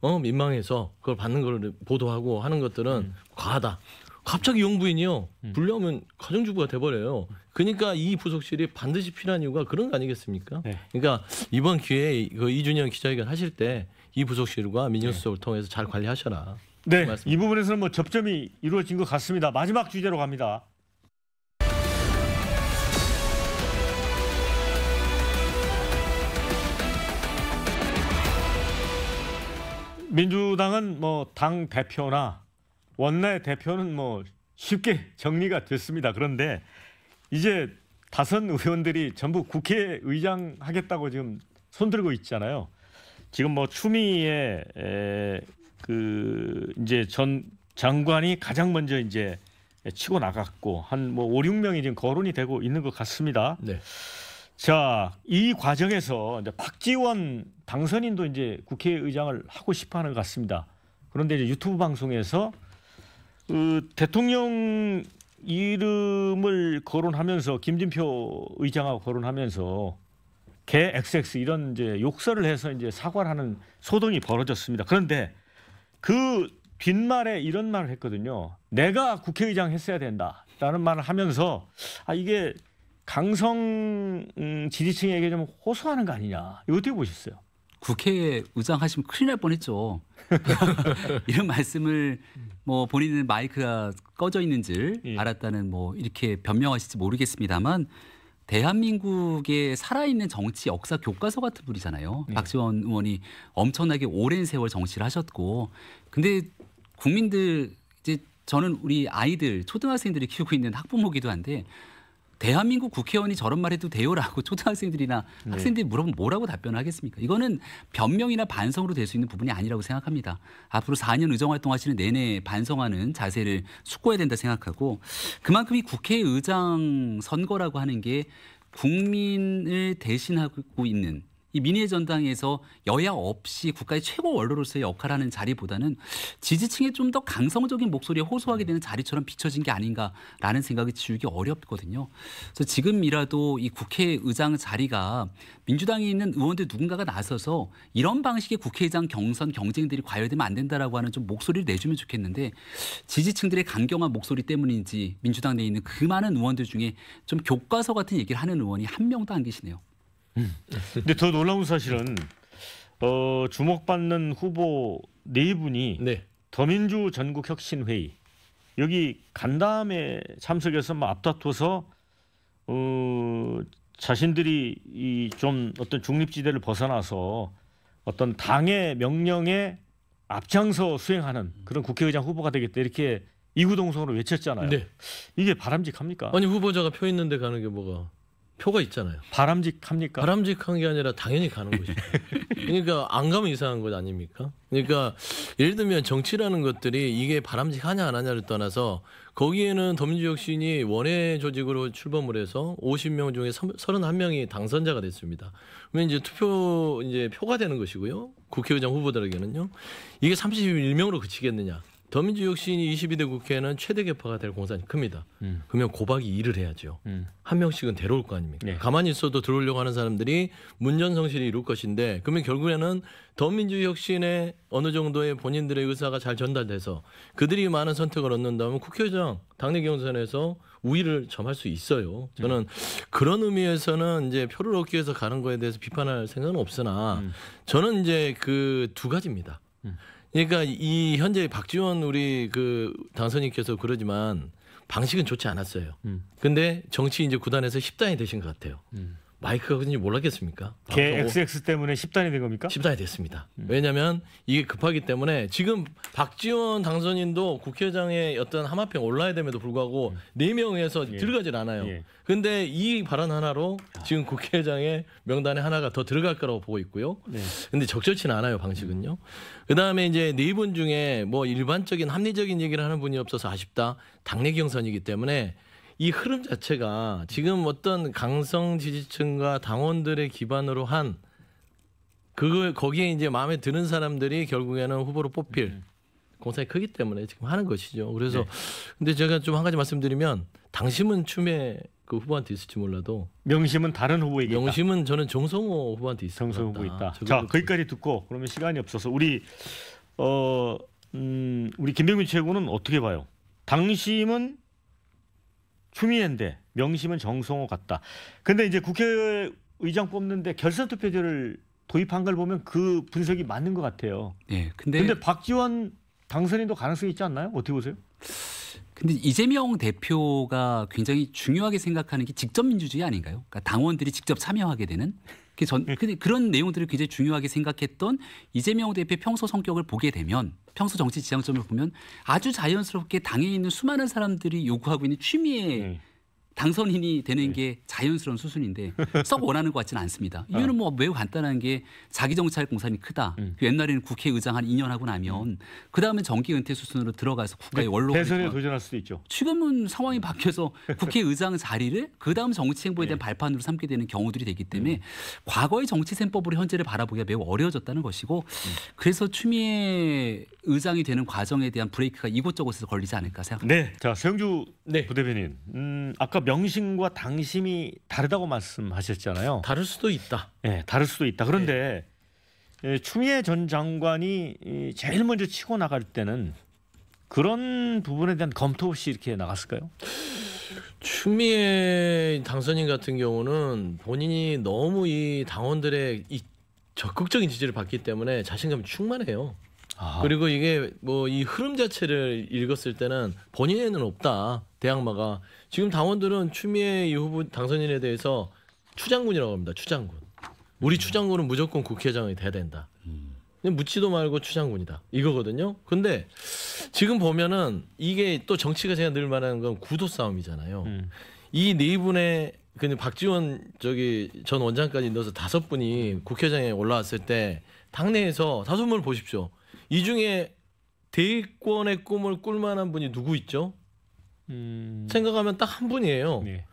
어 민망해서 그걸 받는 걸 보도하고 하는 것들은 음. 과하다. 갑자기 용부인이요 음. 불려오면 가정주부가 돼버려요. 그러니까 이 부속실이 반드시 필요한 이유가 그런 거 아니겠습니까? 네. 그러니까 이번 기회에 그 이준영 기자회견 하실 때 이 부속실과 민정수석을 네. 통해서 잘 관리하셔라. 네, 그 이 부분에서는 뭐 접점이 이루어진 것 같습니다. 마지막 주제로 갑니다. 민주당은 뭐 당 대표나 원내 대표는 뭐 쉽게 정리가 됐습니다. 그런데 이제 다선 의원들이 전부 국회의장 하겠다고 지금 손들고 있잖아요. 지금 뭐 추미애 에, 그 이제 전 장관이 가장 먼저 이제 치고 나갔고 한 뭐 5, 6명이 지금 거론이 되고 있는 것 같습니다. 네. 자, 이 과정에서 이제 박지원 당선인도 이제 국회의장을 하고 싶어 하는 것 같습니다. 그런데 이제 유튜브 방송에서 그 대통령 이름을 거론하면서 김진표 의장하고 거론하면서 개 XX 이런 이제 욕설을 해서 이제 사과를 하는 소동이 벌어졌습니다. 그런데 그 뒷말에 이런 말을 했거든요. 내가 국회의장 했어야 된다라는 말을 하면서 아 이게 강성 음, 지지층에게 좀 호소하는 거 아니냐. 이거 어떻게 보셨어요? 국회의장 하시면 큰일 날 뻔했죠. 이런 말씀을 뭐 본인은 마이크가 꺼져 있는지 예. 알았다는 뭐 이렇게 변명하실지 모르겠습니다만 대한민국의 살아있는 정치 역사 교과서 같은 분이잖아요. 예. 박지원 의원이 엄청나게 오랜 세월 정치를 하셨고 근데 국민들 이제 저는 우리 아이들 초등학생들이 키우고 있는 학부모기도 한데 대한민국 국회의원이 저런 말 해도 돼요라고 초등학생들이나 네. 학생들이 물어보면 뭐라고 답변하겠습니까? 을 이거는 변명이나 반성으로 될 수 있는 부분이 아니라고 생각합니다. 앞으로 4년 의정 활동하시는 내내 반성하는 자세를 숙고해야 된다 생각하고 그만큼 이 국회의장 선거라고 하는 게 국민을 대신하고 있는 이 민의 전당에서 여야 없이 국가의 최고 원로로서의 역할하는 자리보다는 지지층의 좀 더 강성적인 목소리에 호소하게 되는 자리처럼 비춰진 게 아닌가라는 생각이 지우기 어렵거든요. 그래서 지금이라도 이 국회의장 자리가 민주당에 있는 의원들 누군가가 나서서 이런 방식의 국회의장 경선 경쟁들이 과열되면 안 된다라고 하는 좀 목소리를 내주면 좋겠는데 지지층들의 강경한 목소리 때문인지 민주당 내에 있는 그 많은 의원들 중에 좀 교과서 같은 얘기를 하는 의원이 한 명도 안 계시네요. 음. 근데 더 놀라운 사실은 어, 주목받는 후보 네 분이 네. 더민주 전국 혁신 회의 여기 간담회 참석해서 막앞다투어서 뭐 어, 자신들이 이좀 어떤 중립지대를 벗어나서 어떤 당의 명령에 앞장서 수행하는 그런 국회의장 후보가 되겠다 이렇게 이구동성으로 외쳤잖아요. 네. 이게 바람직합니까? 아니 후보자가 표 있는데 가는 게 뭐가? 표가 있잖아요. 바람직합니까? 바람직한 게 아니라 당연히 가는 거죠. 그러니까 안 가면 이상한 것 아닙니까? 그러니까 예를 들면 정치라는 것들이 이게 바람직하냐 안 하냐를 떠나서 거기에는 더민주혁신이 원외 조직으로 출범을 해서 50명 중에 31명이 당선자가 됐습니다. 그러면 이제 투표 이제 표가 되는 것이고요. 국회의장 후보들에게는요. 이게 31명으로 그치겠느냐? 더민주 혁신이 22대 국회는 최대 개파가 될 공산이 큽니다. 음. 그러면 고박이 일을 해야죠. 음. 한 명씩은 데려올 거 아닙니까? 네. 가만히 있어도 들어오려고 하는 사람들이 문전성시를 이룰 것인데 그러면 결국에는 더민주 혁신의 어느 정도의 본인들의 의사가 잘 전달돼서 그들이 많은 선택을 얻는다면 국회의장 당내 경선에서 우위를 점할 수 있어요. 저는 음. 그런 의미에서는 이제 표를 얻기 위해서 가는 거에 대해서 비판할 생각은 없으나 음. 저는 이제 그 두 가지입니다. 음. 그러니까 이 현재 박지원 우리 그 당선인께서 그러지만 방식은 좋지 않았어요. 음. 근데 정치 이제 구단에서 10단이 되신 것 같아요. 음. 마이크가 그런지 몰랐겠습니까? 걔 아, XX 때문에 10단이 된 겁니까? 10단이 됐습니다. 음. 왜냐하면 이게 급하기 때문에 지금 박지원 당선인도 국회의장의 어떤 하마평 올라야 됨에도 불구하고 음. 4명에서 예. 들어가질 않아요. 그런데이 예. 발언 하나로 아. 지금 국회의장의 명단에 하나가 더 들어갈 거라고 보고 있고요. 네. 근데 적절치는 않아요, 방식은요. 음. 그다음에 이제 네 분 중에 뭐 일반적인 합리적인 얘기를 하는 분이 없어서 아쉽다. 당내 경선이기 때문에 이 흐름 자체가 지금 어떤 강성 지지층과 당원들의 기반으로 한 그걸 거기에 이제 마음에 드는 사람들이 결국에는 후보로 뽑힐 음. 공산이 크기 때문에 지금 하는 것이죠. 그래서 네. 근데 제가 좀 한 가지 말씀드리면 당신은 춤에 그 후보한테 있을지 몰라도 명심은 다른 후보에게 명심은 저는 정성호 후보한테 있을 정성호 후보 있다. 자 거기까지 듣고 그러면 시간이 없어서 우리 어 음, 우리 김병민 최고는 어떻게 봐요? 당심은 추미애인데 명심은 정성호 같다. 근데 이제 국회의장 뽑는데 결선 투표제를 도입한 걸 보면 그 분석이 맞는 것 같아요. 예. 근데 근데 박지원 당선인도 가능성이 있지 않나요? 어떻게 보세요? 근데 이재명 대표가 굉장히 중요하게 생각하는 게 직접 민주주의 아닌가요? 그러니까 당원들이 직접 참여하게 되는 그 전, 음. 그런 내용들을 굉장히 중요하게 생각했던 이재명 대표의 평소 성격을 보게 되면 평소 정치 지향점을 보면 아주 자연스럽게 당에 있는 수많은 사람들이 요구하고 있는 취미에 음. 당선인이 되는 네. 게 자연스러운 수순인데 썩 원하는 것 같지는 않습니다. 아. 이유는 뭐 매우 간단한 게 자기 정찰 공산이 크다. 음. 그 옛날에는 국회의장 한 2년 하고 나면 음. 그 다음에 정기 은퇴 수순으로 들어가서 국가의 네, 원로 대선에 도전할 수도 있죠. 지금은 상황이 음. 바뀌어서 국회의장 자리를 그 다음 정치 행보에 대한 네. 발판으로 삼게 되는 경우들이 되기 때문에 음. 과거의 정치 셈법으로 현재를 바라보기가 매우 어려워졌다는 것이고 음. 그래서 추미애 의장이 되는 과정에 대한 브레이크가 이곳저곳에서 걸리지 않을까 생각합니다. 네, 자 세영주 네. 부대변인, 음, 아까 명심과 당심이 다르다고 말씀하셨잖아요. 다를 수도 있다. 네, 다를 수도 있다. 그런데 네. 예, 추미애 전 장관이 제일 먼저 치고 나갈 때는 그런 부분에 대한 검토 없이 이렇게 나갔을까요? 추미애 당선인 같은 경우는 본인이 너무 이 당원들의 이 적극적인 지지를 받기 때문에 자신감이 충만해요. 아. 그리고 이게 뭐 이 흐름 자체를 읽었을 때는 본인에는 없다. 대항마가 지금 당원들은 추미애 후보 당선인에 대해서 추장군이라고 합니다. 추장군. 우리 추장군은 무조건 국회의장이 돼야 된다. 묻지도 말고 추장군이다. 이거거든요. 근데 지금 보면은 이게 또 정치가 제가 늘 말하는 건 구도 싸움이잖아요. 음. 이네 분의 근데 그 박지원 저기 전 원장까지 넣어서 다섯 분이 국회의장에 올라왔을 때 당내에서 다섯 분을 보십시오. 이 중에 대권의 꿈을 꿀 만한 분이 누구 있죠? 음... 생각하면 딱 한 분이에요. 네.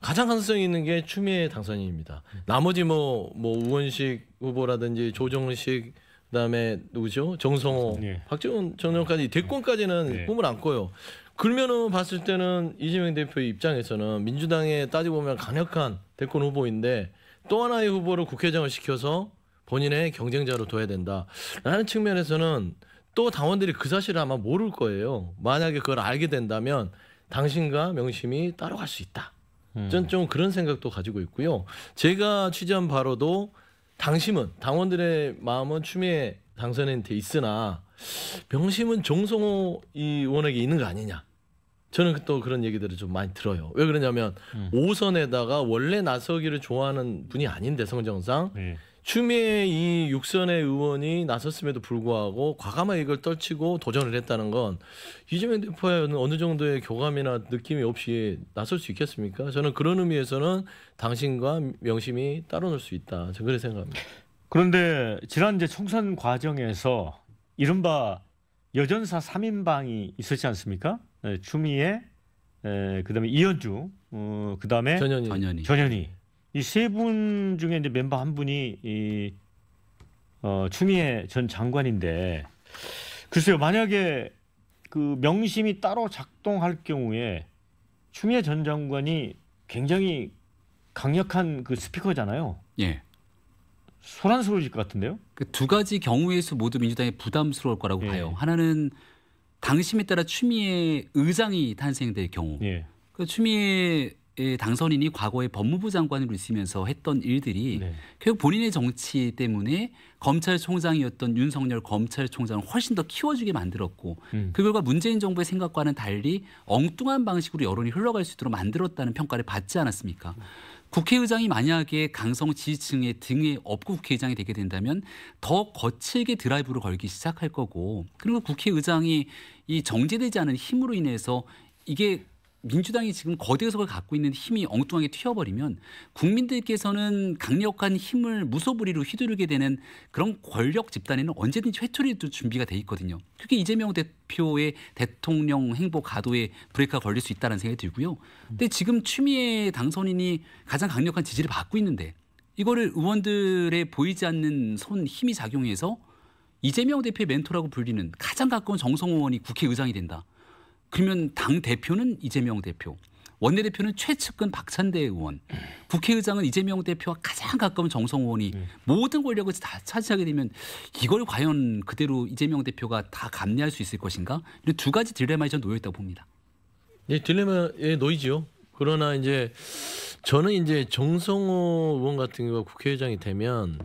가장 가능성 있는 게 추미애 당선인입니다. 음. 나머지 뭐뭐 뭐 우원식 후보라든지 조정식 그다음에 누구죠? 정성호, 네. 박지원 전원까지 대권까지는 음. 네. 예. 꿈을 안 꿔요. 그러면은 봤을 때는 이재명 대표 입장에서는 민주당에 따지고 보면 강력한 대권 후보인데 또 하나의 후보를 국회의장을 시켜서 본인의 경쟁자로 둬야 된다. 라는 측면에서는 또 당원들이 그 사실을 아마 모를 거예요. 만약에 그걸 알게 된다면 당신과 명심이 따로갈 수 있다. 전좀 음. 그런 생각도 가지고 있고요. 제가 취재한 바로도 당심은 당원들의 마음은 추미애 당선인한테 있으나 명심은 정성호 의원에게 있는 거 아니냐. 저는 또 그런 얘기들을 좀 많이 들어요. 왜 그러냐면 음. 5선에다가 원래 나서기를 좋아하는 분이 아닌데 성정상 네. 추미애 이 육선의 의원이 나섰음에도 불구하고 과감하게 이걸 떨치고 도전을 했다는 건 이재명 대표는 어느 정도의 교감이나 느낌이 없이 나설 수 있겠습니까? 저는 그런 의미에서는 당신과 명심이 따로놀 수 있다. 저는 그렇게 생각합니다. 그런데 지난 이제 총선 과정에서 이른바 여전사 3인방이 있었지 않습니까? 네, 추미애, 그다음에 이현주, 어, 그다음에 전현희, 전현희. 전현희. 이세분 중에 이제 멤버 한 분이 이 어, 추미애 전 장관인데 글쎄요 만약에 그 명심이 따로 작동할 경우에 추미애 전 장관이 굉장히 강력한 그 스피커잖아요. 예. 소란스러워질 것 같은데요? 그두 가지 경우에서 모두 민주당이 부담스러울 거라고 예. 봐요. 하나는 당심에 따라 추미애 의장이 탄생될 경우. 예. 그 추미애 예, 당선인이 과거에 법무부 장관으로 있으면서 했던 일들이 네. 결국 본인의 정치 때문에 검찰총장이었던 윤석열 검찰총장을 훨씬 더 키워주게 만들었고 음. 그 결과 문재인 정부의 생각과는 달리 엉뚱한 방식으로 여론이 흘러갈 수 있도록 만들었다는 평가를 받지 않았습니까? 음. 국회의장이 만약에 강성 지지층의 등에 업고 국회의장이 되게 된다면 더 거칠게 드라이브를 걸기 시작할 거고 그리고 국회의장이 이 정제되지 않은 힘으로 인해서 이게 민주당이 지금 거대 의석을 갖고 있는 힘이 엉뚱하게 튀어버리면 국민들께서는 강력한 힘을 무소불위로 휘두르게 되는 그런 권력 집단에는 언제든지 회초리도 준비가 돼 있거든요. 그게 이재명 대표의 대통령 행보 가도에 브레이크가 걸릴 수 있다는 생각이 들고요. 근데 지금 추미애 당선인이 가장 강력한 지지를 받고 있는데 이거를 의원들의 보이지 않는 손 힘이 작용해서 이재명 대표의 멘토라고 불리는 가장 가까운 정성 의원이 국회의장이 된다. 그러면 당 대표는 이재명 대표, 원내대표는 최측근 박찬대 의원, 음. 국회의장은 이재명 대표와 가장 가까운 정성 의원이 음. 모든 권력을 다 차지하게 되면 이걸 과연 그대로 이재명 대표가 다 감내할 수 있을 것인가? 이런 두 가지 딜레마에 저 놓여 있다고 봅니다. 예, 딜레마에 놓이지 그러나 이제 저는 이제 정성호 의원 같은 경우가 국회의장이 되면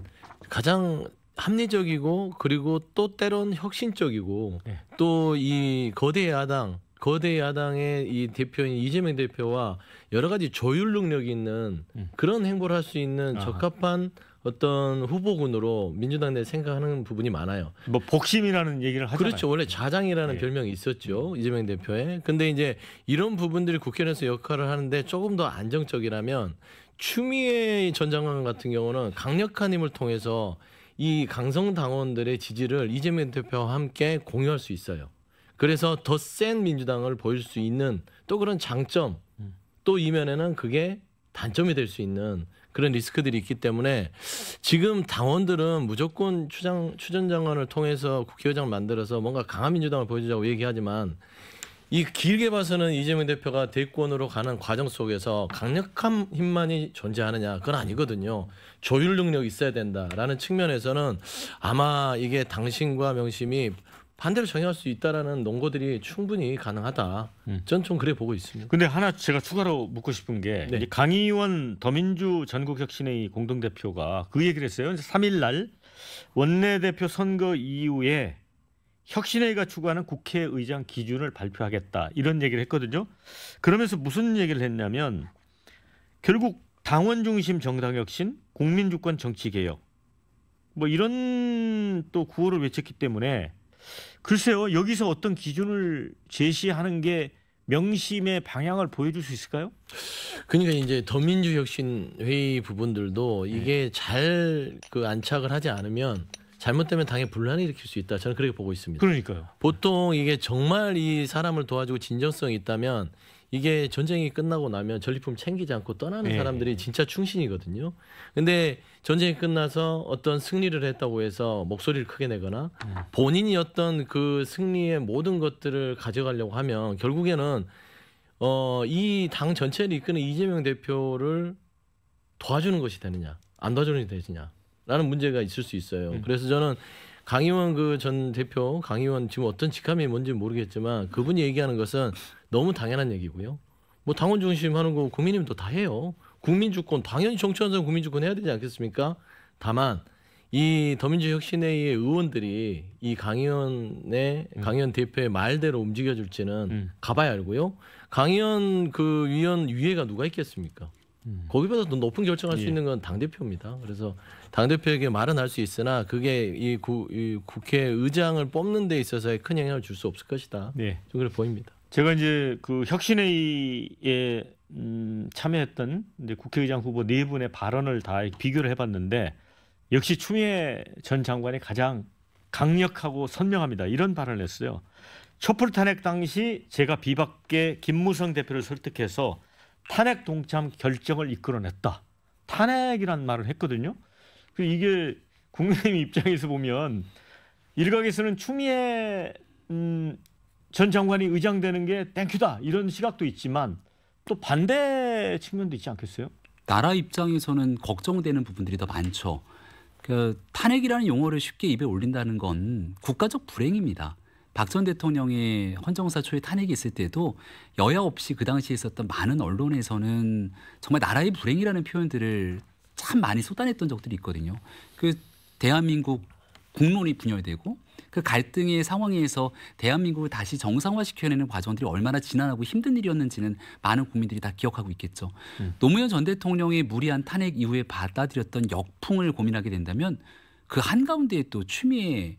가장 합리적이고 그리고 또 때론 혁신적이고 네. 또이 거대 야당 거대 야당의 이 대표인 이재명 대표와 여러 가지 조율 능력이 있는 음. 그런 행보를 할 수 있는 적합한 어떤 후보군으로 민주당 내 생각하는 부분이 많아요. 뭐 복심이라는 얘기를 하잖아요. 그렇죠. 원래 좌장이라는 예. 예. 별명이 있었죠. 이재명 대표의. 근데 이제 이런 부분들이 국회에서 역할을 하는데 조금 더 안정적이라면 추미애 전 장관 같은 경우는 강력한 힘을 통해서 이 강성 당원들의 지지를 이재명 대표와 함께 공유할 수 있어요. 그래서 더 센 민주당을 보일 수 있는 또 그런 장점 또 이면에는 그게 단점이 될 수 있는 그런 리스크들이 있기 때문에 지금 당원들은 무조건 추장, 추전 장관을 통해서 국회의장 만들어서 뭔가 강한 민주당을 보여주자고 얘기하지만 이 길게 봐서는 이재명 대표가 대권으로 가는 과정 속에서 강력한 힘만이 존재하느냐 그건 아니거든요. 조율 능력 있어야 된다라는 측면에서는 아마 이게 당신과 명심이 반대로 정의할 수 있다라는 논거들이 충분히 가능하다. 음. 전좀 그래 보고 있습니다. 근데 하나 제가 추가로 묻고 싶은 게 네. 강의원 더민주 전국혁신의 공동대표가 그 얘기를 했어요. 3일 날 원내대표 선거 이후에 혁신회의가 추구하는 국회의장 기준을 발표하겠다 이런 얘기를 했거든요. 그러면서 무슨 얘기를 했냐면 결국 당원 중심 정당 혁신, 국민주권 정치 개혁 뭐 이런 또 구호를 외쳤기 때문에 글쎄요, 여기서 어떤 기준을 제시하는 게 명심의 방향을 보여줄 수 있을까요? 그러니까 이제 더민주 혁신 회의 부분들도 네. 이게 네. 잘그 안착을 하지 않으면 잘못되면 당에 분란을 일으킬 수 있다. 저는 그렇게 보고 있습니다. 그러니까요. 보통 이게 정말 이 사람을 도와주고 진정성이 있다면 이게 전쟁이 끝나고 나면 전리품 챙기지 않고 떠나는 네. 사람들이 진짜 충신이거든요. 근데 전쟁이 끝나서 어떤 승리를 했다고 해서 목소리를 크게 내거나 예. 본인이 어떤 그 승리의 모든 것들을 가져가려고 하면 결국에는 어, 이당 전체를 이끄는 이재명 대표를 도와주는 것이 되느냐, 안 도와주는 것이 되느냐. 라는 문제가 있을 수 있어요. 음. 그래서 저는 강의원 그 전 대표 강의원 지금 어떤 직함이 뭔지 모르겠지만 그분이 얘기하는 것은 너무 당연한 얘기고요. 뭐 당원 중심 하는 거 국민님도 다 해요. 국민 주권 당연히 정치하는 국민 주권 해야 되지 않겠습니까? 다만 이 더민주 혁신회의 의원들이 이 강의원의 음. 강의원 대표의 말대로 움직여줄지는 음. 가봐야 알고요. 강의원 그 위원 위에가 누가 있겠습니까? 음. 거기보다 더 높은 결정할 예. 수 있는 건 당 대표입니다. 그래서 당 대표에게 말은 할 수 있으나 그게 이, 구, 이 국회 의장을 뽑는 데 있어서의 큰 영향을 줄 수 없을 것이다. 네. 좀 그래 보입니다. 제가 이제 그 혁신회의에 음, 참여했던 이제 국회의장 후보 네 분의 발언을 다 비교를 해봤는데 역시 추미애 전 장관이 가장 강력하고 선명합니다. 이런 발언을 했어요. 촛불 탄핵 당시 제가 비박계 김무성 대표를 설득해서 탄핵 동참 결정을 이끌어냈다. 탄핵이란 말을 했거든요. 그 이게 국민의힘 입장에서 보면 일각에서는 추미애 음, 전 장관이 의장되는 게 땡큐다 이런 시각도 있지만 또 반대 측면도 있지 않겠어요? 나라 입장에서는 걱정되는 부분들이 더 많죠. 그 탄핵이라는 용어를 쉽게 입에 올린다는 건 국가적 불행입니다. 박 전 대통령의 헌정사초에 탄핵이 있을 때도 여야 없이 그 당시에 있었던 많은 언론에서는 정말 나라의 불행이라는 표현들을 참 많이 쏟아냈던 적들이 있거든요. 그 대한민국 국론이 분열되고 그 갈등의 상황에서 대한민국을 다시 정상화시켜내는 과정들이 얼마나 지난하고 힘든 일이었는지는 많은 국민들이 다 기억하고 있겠죠. 음. 노무현 전 대통령의 무리한 탄핵 이후에 받아들였던 역풍을 고민하게 된다면 그 한가운데에 또 추미애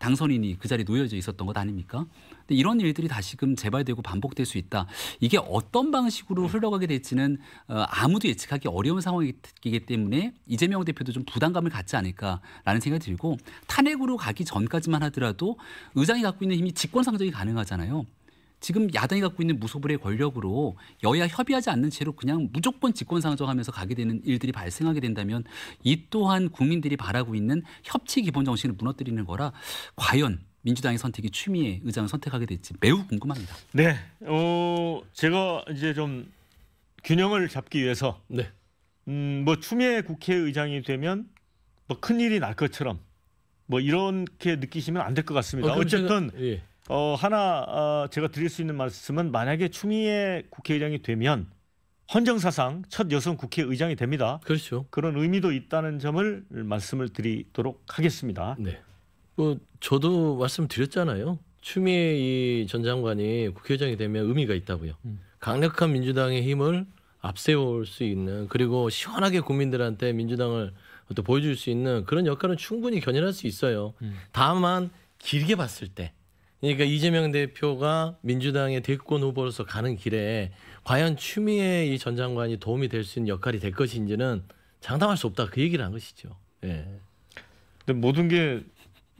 당선인이 그 자리에 놓여져 있었던 것 아닙니까? 근데 이런 일들이 다시금 재발되고 반복될 수 있다. 이게 어떤 방식으로 흘러가게 될지는 어, 아무도 예측하기 어려운 상황이기 때문에 이재명 대표도 좀 부담감을 갖지 않을까라는 생각이 들고 탄핵으로 가기 전까지만 하더라도 의장이 갖고 있는 힘이 직권상정이 가능하잖아요. 지금 야당이 갖고 있는 무소불의 권력으로 여야 협의하지 않는 채로 그냥 무조건 직권상정하면서 가게 되는 일들이 발생하게 된다면 이 또한 국민들이 바라고 있는 협치 기본 정신을 무너뜨리는 거라 과연 민주당의 선택이 추미애 의장을 선택하게 될지 매우 궁금합니다. 네, 어 제가 이제 좀 균형을 잡기 위해서 네. 음, 뭐 추미애 국회의장이 되면 뭐큰 일이 날 것처럼 뭐 이렇게 느끼시면 안 될 것 같습니다. 어, 쨌든 예. 어, 하나 어, 제가 드릴 수 있는 말씀은 만약에 추미애 국회의장이 되면 헌정사상 첫 여성 국회의장이 됩니다. 그렇죠. 그런 의미도 있다는 점을 말씀을 드리도록 하겠습니다. 네. 뭐 저도 말씀드렸잖아요. 추미애 이전 장관이 국회의장이 되면 의미가 있다고요. 음. 강력한 민주당의 힘을 앞세울 수 있는 그리고 시원하게 국민들한테 민주당을 또 보여줄 수 있는 그런 역할은 충분히 견인할 수 있어요. 음. 다만 길게 봤을 때 그러니까 이재명 대표가 민주당의 대권 후보로서 가는 길에 과연 추미애 이전 장관이 도움이 될 수 있는 역할이 될 것인지는 장담할 수 없다 그 얘기를 한 것이죠. 예. 근데 모든 게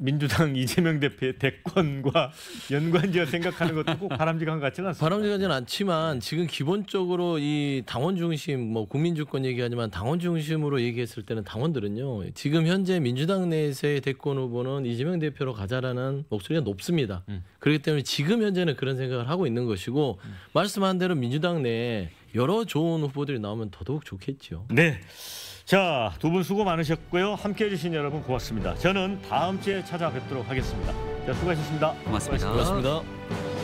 민주당 이재명 대표의 대권과 연관지어 생각하는 것도 꼭 바람직한 것 같지는 않습니다. 바람직하지는 않지만 지금 기본적으로 이 당원 중심, 뭐 국민주권 얘기하지만 당원 중심으로 얘기했을 때는 당원들은요. 지금 현재 민주당 내에서의 대권 후보는 이재명 대표로 가자라는 목소리가 높습니다. 음. 그렇기 때문에 지금 현재는 그런 생각을 하고 있는 것이고 음. 말씀한 대로 민주당 내에 여러 좋은 후보들이 나오면 더더욱 좋겠죠. 네. 자, 두 분 수고 많으셨고요. 함께 해주신 여러분 고맙습니다. 저는 다음 주에 찾아뵙도록 하겠습니다. 자, 수고하셨습니다. 고맙습니다. 고맙습니다. 고맙습니다.